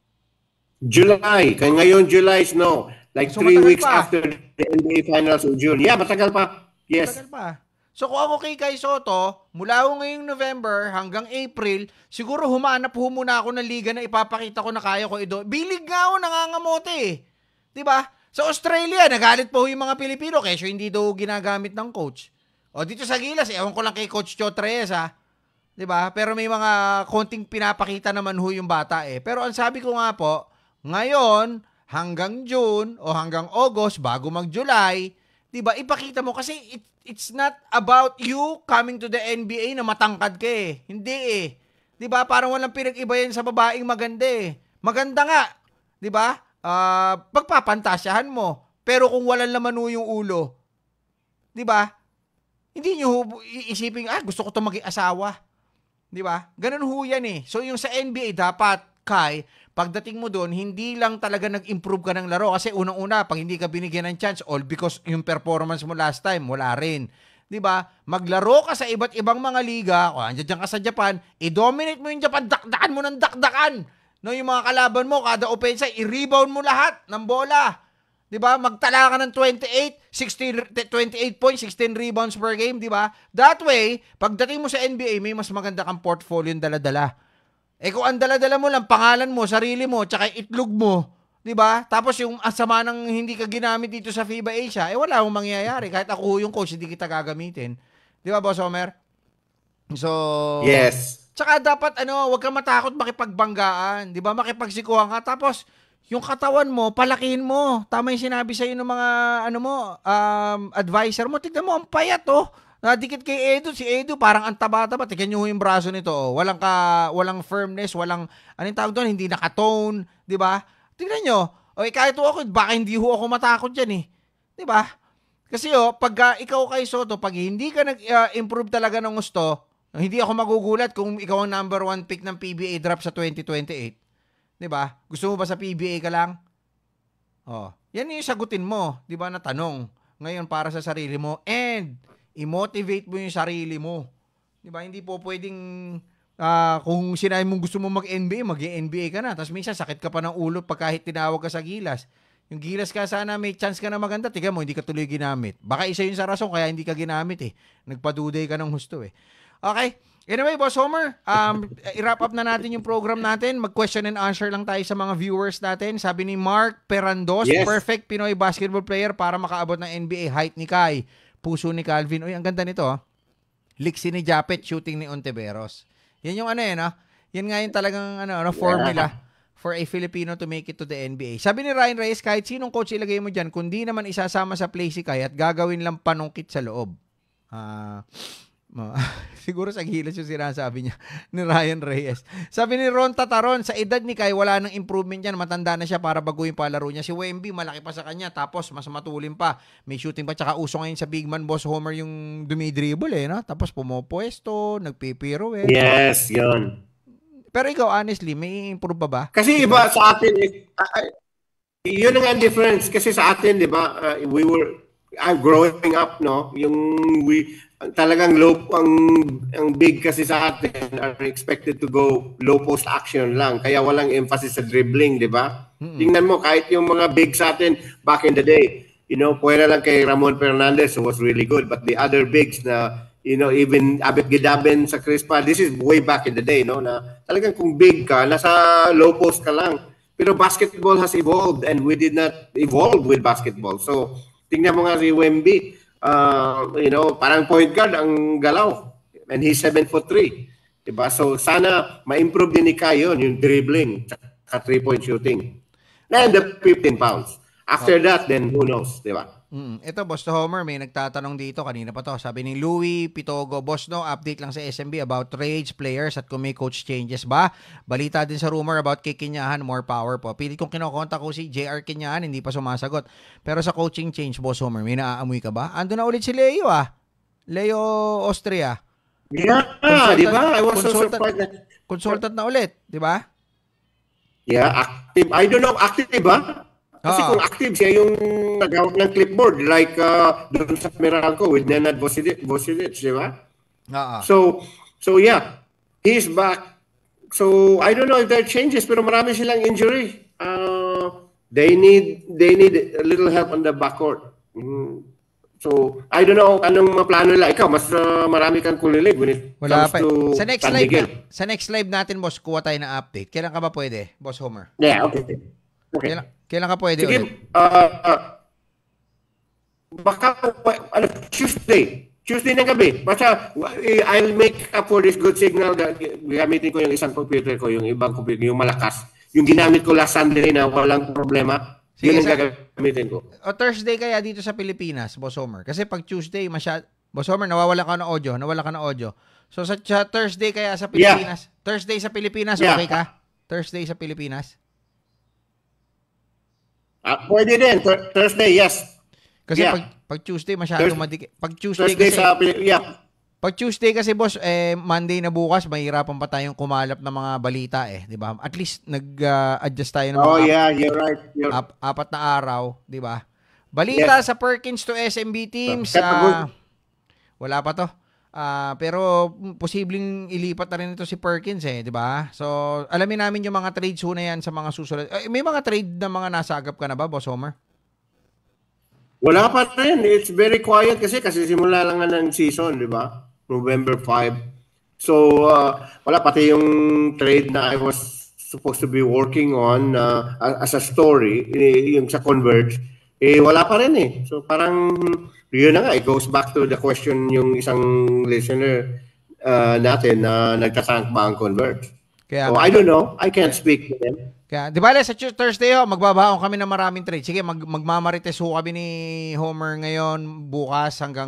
[SPEAKER 2] July. Kaya ngayon, July, no. Like so, three weeks pa. after the NBA Finals of June. Yeah,
[SPEAKER 1] matagal pa. Yes. Matagal pa. So kung ako kay Kai Soto, mula ko ngayong November hanggang April, siguro humanap ho muna ako ng liga na ipapakita ko na kaya ko ito. Bilig nga ako, nangangamote eh. ba? Diba? Sa Australia, nagalit po yung mga Pilipino kasi hindi daw ginagamit ng coach. O dito sa Gilas, ewan ko lang kay Coach Chot Reyes ha. Ah. 'Di ba? Pero may mga konting pinapakita naman ho yung bata eh. Pero ang sabi ko nga po, ngayon hanggang June o hanggang August bago mag-July, 'di ba? Ipakita mo kasi it, it's not about you coming to the NBA na matangkad ka eh. Hindi eh. 'Di ba? Parang walang pinag-iba yan sa babaeng maganda eh. Maganda nga, 'di ba? Uh, pagpapantasyahan mo. Pero kung walang laman yung ulo, 'di ba? hindi nyo iisipin, ah, gusto ko to maging asawa. Di ba? Ganun ho yan eh. So, yung sa NBA, dapat, Kai, pagdating mo doon, hindi lang talaga nag-improve ka ng laro. Kasi unang-una, pag hindi ka binigyan ng chance, all because yung performance mo last time, wala rin. 'di ba? Maglaro ka sa iba't ibang mga liga, o andiyan ka sa Japan, i-dominate mo yung Japan, dakdakan mo ng dakdakan. No, yung mga kalaban mo, kada opensa, i-rebound mo lahat ng bola. 'di ba? Magtala ka ng 28, 16 28 points, 16 rebounds per game, 'di ba? That way, pagdating mo sa NBA, may mas maganda kang portfolio yung dala-dala. Eh kung ang dala-dala mo lang pangalan mo, sarili mo, tsaka itlog mo, 'di ba? Tapos yung asama ng hindi ka ginamit dito sa FIBA Asia, eh wala akong mangyayari kahit ako yung coach, hindi kita gagamitin. 'Di ba, Boss Homer? So, yes. Tsaka dapat ano, huwag kang matakot makipagbanggaan, 'di ba? Makipagsikuhan ka tapos yung katawan mo, palakihin mo. Tama yung sinabi sa ng mga ano mo, um, advisor mo. Tignan mo, ang payat oh. Nadikit kay Edo, si Edo parang ang taba-taba. Tignan niyo yung braso nito. Oh. Walang ka, walang firmness, walang anong tawag doon, hindi nakatone, 'di ba? Tignan niyo. Okay, kahit ako, baka hindi ho ako matakot diyan eh. 'Di ba? Kasi oh, pag uh, ikaw kay Soto, pag hindi ka nag-improve ah, uh, talaga ng gusto, hindi ako magugulat kung ikaw ang number one pick ng PBA draft sa 2028 'Di ba? Gusto mo ba sa PBA ka lang? Oh, yan yung sagutin mo, 'di ba na tanong. Ngayon para sa sarili mo and i-motivate mo yung sarili mo. 'Di ba? Hindi po pwedeng uh, kung sinabi mong gusto mo mag-NBA, mag-NBA ka na. Tapos minsan sakit ka pa ng ulo pag kahit tinawag ka sa gilas. Yung gilas ka sana may chance ka na maganda, tiga mo, hindi ka tuloy ginamit. Baka isa yun sa rason kaya hindi ka ginamit eh. Nagpaduday ka ng husto eh. Okay? Anyway, Boss Homer, um, i-wrap up na natin yung program natin. Mag-question and answer lang tayo sa mga viewers natin. Sabi ni Mark Perandos, yes. perfect Pinoy basketball player para makaabot ng NBA height ni Kai. Puso ni Calvin. Uy, ang ganda nito. Oh. Liksi ni Japet, shooting ni Ontiveros. Yan yung ano yan, ah. Yan nga yung talagang ano, ano formula for a Filipino to make it to the NBA. Sabi ni Ryan Reyes, kahit sinong coach ilagay mo dyan, kundi naman isasama sa play si Kai at gagawin lang panungkit sa loob. Ah... Uh, <laughs> siguro sa gilas yung sinasabi niya <laughs> ni Ryan Reyes. Sabi ni Ron Tataron, sa edad ni Kai, wala nang improvement yan. Matanda na siya para baguhin pa laro niya. Si Wemby, malaki pa sa kanya. Tapos, mas matulin pa. May shooting pa. Tsaka uso ngayon sa big man boss Homer yung dumidribble eh. No? Tapos pumopuesto, nagpipiro eh. Yes, yun. Pero ikaw, honestly, may improve pa ba? Kasi iba sa atin, uh, yun ang difference. Kasi sa atin,
[SPEAKER 2] di ba, uh, we were, I'm uh, growing up, no? Yung we, talagang low ang ang big kasi sa atin are expected to go low post action lang kaya walang emphasis sa dribbling di ba tingnan mo kahit yung mga big sa atin back in the day you know puwera lang kay Ramon Fernandez who was really good but the other bigs na you know even Abet Gidaben sa Crispa this is way back in the day no na talagang kung big ka nasa low post ka lang pero basketball has evolved and we did not evolve with basketball so tingnan mo nga si Wemby uh, you know, parang point guard ang galaw. And he's 7 foot 3. Diba? So sana ma-improve din ni Kai yung dribbling at three-point shooting. And the 15 pounds. After ah. that, then who knows, di ba?
[SPEAKER 1] Mm, ito, Boss to Homer, may nagtatanong dito kanina pa to. Sabi ni Louis Pitogo, Boss no, update lang sa SMB about trades, players, at kung may coach changes ba? Balita din sa rumor about kay Kinyahan, more power po. Pilit kong kinokontak ko si JR Kinyahan, hindi pa sumasagot. Pero sa coaching change, Boss Homer, may naaamoy ka ba? Ando na ulit si Leo ah. Leo Austria. Yeah, consultant, di ba? I was so surprised. Consultant na ulit, di ba?
[SPEAKER 2] Yeah, active. I don't know, active ba? Kasi ah. kung active siya yung nagawa ng clipboard like uh, ah, doon sa Meralco with Nenad Vosilic, Vosilic di ba? Ah, ah, So, so yeah, he's back. So, I don't know if there are changes pero marami silang injury. Uh, they need they need a little help on the backcourt. Mm. So, I don't know anong maplano nila. Ikaw, mas uh, marami
[SPEAKER 1] kang kulilig when it Wala comes pa. to sa next live na, sa next live natin, boss, kuha tayo ng update. Kailan ka ba pwede, boss Homer? Yeah, okay. Okay. Kailan, Kailan ka pwede Sige, ulit?
[SPEAKER 2] Uh, uh, baka, ano, Tuesday. Tuesday ng gabi. Basta, eh, I'll make up for this good signal. Gamitin ko yung isang computer ko, yung ibang computer, yung malakas. Yung ginamit ko last Sunday na walang problema. Sige, yun ang gagamitin ko.
[SPEAKER 1] O Thursday kaya dito sa Pilipinas, Boss Homer. Kasi pag Tuesday, masyad... Boss Homer, nawawala ka ng audio. Nawala ka ng audio. So sa, sa Thursday kaya sa Pilipinas, yeah. Thursday sa Pilipinas, yeah. okay ka? Thursday sa Pilipinas? Uh, pwede din. Th- Thursday, yes. Kasi yeah. pag, pag Tuesday, masyado Thurs- madikit. Pag Tuesday Thursday kasi... Sa, yeah. Pag Tuesday kasi boss, eh, Monday na bukas, mahirapan pa tayong kumalap ng mga balita eh, di ba? At least nag-adjust ah, uh, tayo ng mga Oh yeah, you're right. You're... Ap- apat na araw, di ba? Balita yes. sa Perkins to SMB team sa uh, wala pa to. Uh, pero posibleng ilipat na rin ito si Perkins eh, di ba? So, alamin namin yung mga trades ho na yan sa mga susunod. Eh, may mga trade na mga nasagap ka na ba, Boss Homer?
[SPEAKER 2] Wala pa rin. It's very quiet kasi kasi simula lang na ng season, di ba? November 5. So, uh, wala pati yung trade na I was supposed to be working on uh, as a story, eh, yung sa Converge, eh wala pa rin eh. So, parang yun na nga, it goes back to the question yung isang listener uh, natin na nagka-tank ba ang convert? Kaya, so, I don't know. I can't
[SPEAKER 1] speak to them. Kaya, di ba, sa Thursday ho, magbabaon kami ng maraming trade. Sige, mag, magmamarites ho kami ni Homer ngayon bukas hanggang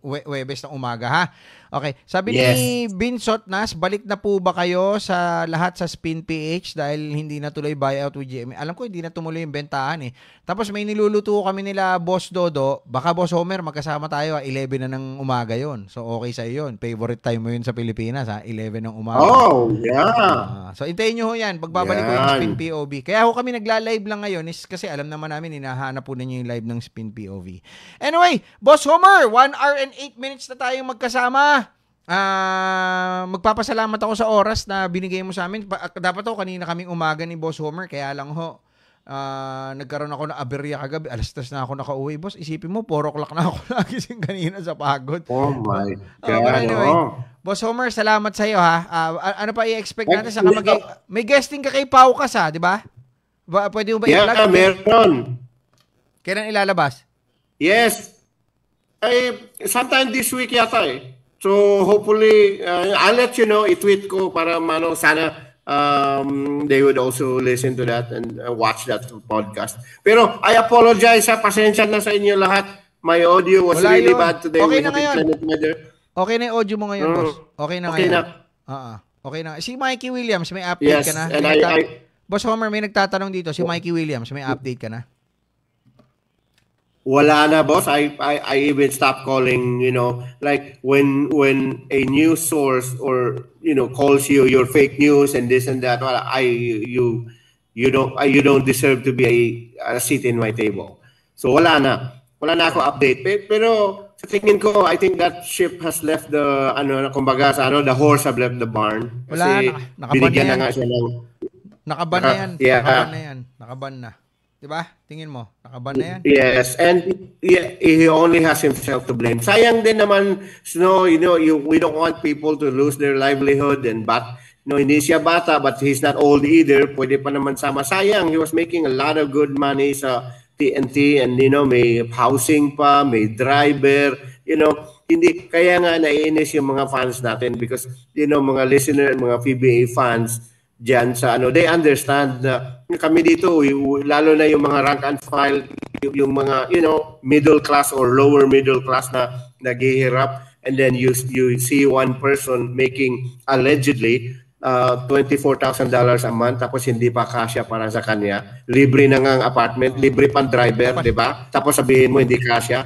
[SPEAKER 1] we- Webes ng umaga, ha? Okay. Sabi yes. ni Binsot Nas, balik na po ba kayo sa lahat sa Spin PH dahil hindi na tuloy buyout with GM? Alam ko, hindi na tumuloy yung bentahan eh. Tapos may niluluto kami nila Boss Dodo. Baka Boss Homer, magkasama tayo. Ha? 11 na ng umaga yon So, okay sa'yo yon Favorite time mo yun sa Pilipinas, ha? 11 ng umaga. Oh, yeah. Uh, so, intayin nyo ho yan. Pagbabalik yeah, ko yung Mm. Spin POV. Kaya ho kami nagla-live lang ngayon is kasi alam naman namin hinahanap po ninyo yung live ng Spin POV. Anyway, Boss Homer, 1 hour and 8 minutes na tayong magkasama. Ah, uh, magpapasalamat ako sa oras na binigay mo sa amin. Ah, dapat ako kanina kaming umaga ni Boss Homer, kaya lang ho uh, nagkaroon ako ng aberya kagabi. Alas tres na ako nakauwi, boss. Isipin mo, 4 o'clock na ako <laughs> nagising kanina sa pagod. Oh ah,
[SPEAKER 2] my God. Uh, anyway, oh.
[SPEAKER 1] Boss Homer, salamat sa iyo ha. Uh, ano pa i-expect natin sa kamag- May guesting ka kay Paukas ha, di ba? ba? Pwede mo ba yeah, i-vlog? Yeah, meron. Kailan ilalabas?
[SPEAKER 2] Yes. Ay, sometime this week yata eh. So hopefully, uh, I'll let you know, i-tweet ko para mano sana um, they would also listen to that and uh, watch that podcast. Pero I apologize sa pasensya na sa inyo lahat. My audio was Wala really yun. bad today. Okay na ngayon. Okay na yung audio
[SPEAKER 1] mo ngayon, mm. boss. Okay na okay ngayon. Na. Uh-uh. Okay na. Si Mikey Williams, may update yes, ka na. Yes, and I, I, Boss Homer, may nagtatanong dito. Si Mikey Williams, may update ka na
[SPEAKER 2] wala na boss I, I i even stop calling you know like when when a news source or you know calls you your fake news and this and that well, i you you don't you don't deserve to be a, a seat in my table so wala na wala na ako update pero sa tingin ko I think that ship has left the ano na kumbaga sa ano the horse have left the barn kasi wala na, binigyan na, na nga siya
[SPEAKER 1] ng nakaban na yan yeah. nakaban na yan nakaban na 'Di ba? Tingin mo, nakaban na 'yan. Yes,
[SPEAKER 2] and he only has himself to blame. Sayang din naman, you you know, you, we don't want people to lose their livelihood and but you know, hindi siya bata but he's not old either. Pwede pa naman sama. Sayang, he was making a lot of good money sa TNT and you know, may housing pa, may driver, you know, hindi kaya nga naiinis yung mga fans natin because you know, mga listener, mga PBA fans, dyan sa ano, they understand na kami dito, lalo na yung mga rank and file, yung mga, you know, middle class or lower middle class na naghihirap. And then you, you see one person making allegedly uh, $24,000 a month tapos hindi pa kasya para sa kanya. Libre na nga ang apartment, libre pang driver, di ba? Tapos sabihin mo hindi kasya.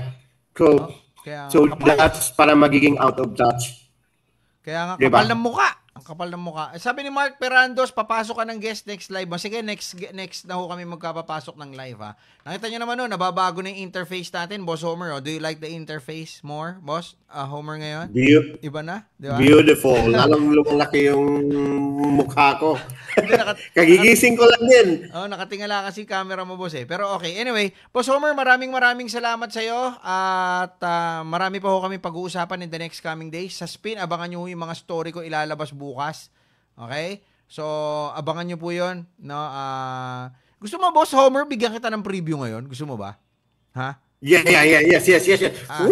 [SPEAKER 2] So,
[SPEAKER 1] Kaya, so kapal.
[SPEAKER 2] that's para magiging out of touch.
[SPEAKER 1] Kaya nga, kapal diba? ng muka. Ang kapal ng mukha. Eh, sabi ni Mark Perandos, papasok ka ng guest next live mo. Sige, next next na ho kami magkapapasok ng live ha. Nakita nyo naman no, nababago na yung interface natin, Boss Homer. Oh. Do you like the interface more, Boss uh, Homer ngayon? Be- Iba na? Di ba? Beautiful. Lalong
[SPEAKER 2] lumalaki yung mukha ko. <laughs> Kagigising ko lang din.
[SPEAKER 1] Oh, nakatingala kasi camera mo, Boss eh. Pero okay, anyway. Boss Homer, maraming maraming salamat sa'yo. At uh, marami pa ho kami pag-uusapan in the next coming days. Sa spin, abangan nyo yung mga story ko ilalabas buhay bukas. Okay? So, abangan nyo po yun. No? Uh, gusto mo, Boss Homer, bigyan kita ng preview ngayon? Gusto mo ba? Ha? Yeah, yeah, yeah, yes, yes, yes. yes. Ah,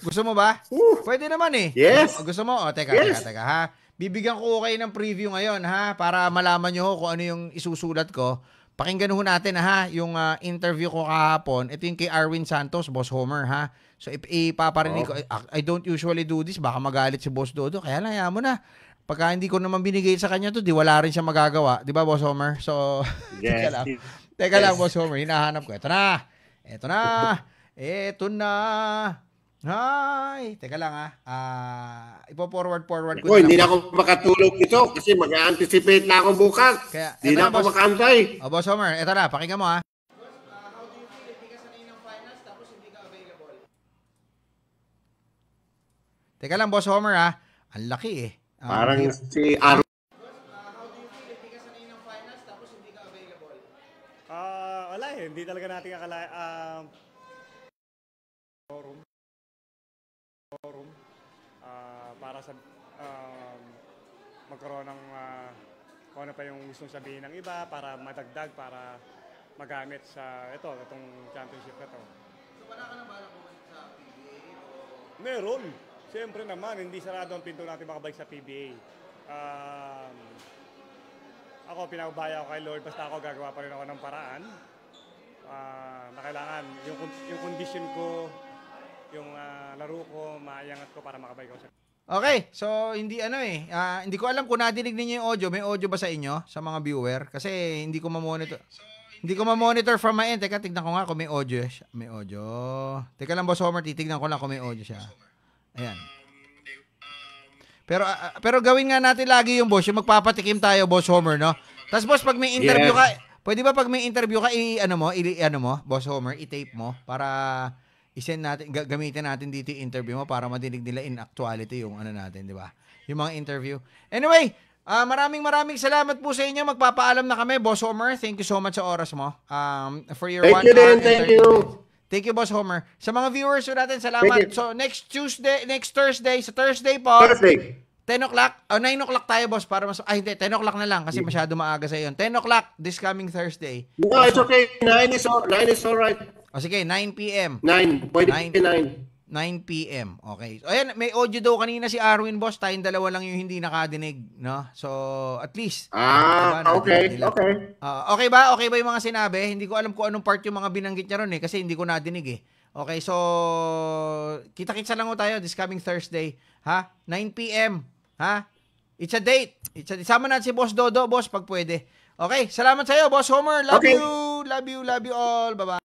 [SPEAKER 1] gusto mo ba? Woo! Pwede naman eh. Yes. Oh, gusto mo? O, oh, teka, yes. teka, teka, ha? Bibigyan ko kayo ng preview ngayon, ha? Para malaman nyo kung ano yung isusulat ko. Pakinggan ho natin, ha? Yung uh, interview ko kahapon. Ito yung kay Arwin Santos, Boss Homer, ha? So, ipaparinig oh. ko. I, I don't usually do this. Baka magalit si Boss Dodo. Kaya lang, mo na pagka hindi ko naman binigay sa kanya to, di wala rin siya magagawa. Di ba, Boss Homer? So, yes. teka lang. Teka yes. lang, Boss Homer. Hinahanap ko. Ito na. Ito na. Ito na. Hay, Teka lang ah. Uh, ipo-forward forward ko. Oy, hindi na ako makatulog ito kasi mag-anticipate na ako bukas. Kaya, hindi na, na ako makaantay. oh, Boss Homer, eto na, pakinggan mo ah. Teka lang, Boss Homer ha? Ah. Ang laki eh. Um, Parang si Aaron. Uh, ah, wala eh, hindi talaga natin akala. Uh, forum. Forum. Uh, para sa uh, magkaroon ng uh, kung ano pa yung gusto sabihin ng iba para madagdag, para magamit sa ito, itong championship na to. So wala ka nang balak sa PBA? Meron. Siyempre naman, hindi sarado ang pinto natin makabalik sa PBA. Um, ako, pinabaya ko kay Lord, basta ako gagawa pa rin ako ng paraan uh, na kailangan yung, yung condition ko, yung uh, laro ko, maiangat ko para makabalik ako sa Okay, so hindi ano eh, uh, hindi ko alam kung nadinig ninyo yung audio. May audio ba sa inyo, sa mga viewer? Kasi hindi ko ma-monitor. hindi ko ma-monitor from my end. Teka, tignan ko nga kung may audio. Siya. May audio. Teka lang, Boss Homer, titignan ko lang kung may audio siya. Ayan. Pero uh, pero gawin nga natin lagi yung boss, yung magpapatikim tayo, boss Homer, no? Tapos boss, pag may interview yes. ka, pwede ba pag may interview ka, i ano mo, i ano mo, boss Homer, i-tape mo para isend natin gamitin natin dito yung interview mo para madinig nila in actuality yung ano natin, di ba? Yung mga interview. Anyway, uh, maraming maraming salamat po sa inyo. Magpapaalam na kami, Boss Homer. Thank you so much sa oras mo. Um, for your thank one you din, thank you. Thank you, Boss Homer. Sa mga viewers po natin, salamat. So, next Tuesday, next Thursday, sa Thursday po. Thursday. 10 o'clock, o oh, 9 o'clock tayo, boss, para mas, ay hindi, 10 o'clock na lang kasi masyado maaga sa yon. 10 o'clock this coming Thursday. No, it's okay. 9 is, all, 9 is all right. O oh, sige, 9 p.m. 9, pwede 9. 9. 9 p.m. Okay. So, ayan, may audio daw kanina si Arwin, boss. Tayong dalawa lang yung hindi nakadinig, no? So, at least. Ah, diba, okay, nila. okay. Uh, okay ba? Okay ba yung mga sinabi? Hindi ko alam kung anong part yung mga binanggit niya ron eh, kasi hindi ko nadinig eh. Okay, so, kita-kitsa lang ko tayo this coming Thursday. Ha? 9 p.m. Ha? It's a date. It's a, sama natin si Boss Dodo, boss, pag pwede. Okay, salamat sa'yo, Boss Homer. Love okay. you, love you, love you all. Bye-bye.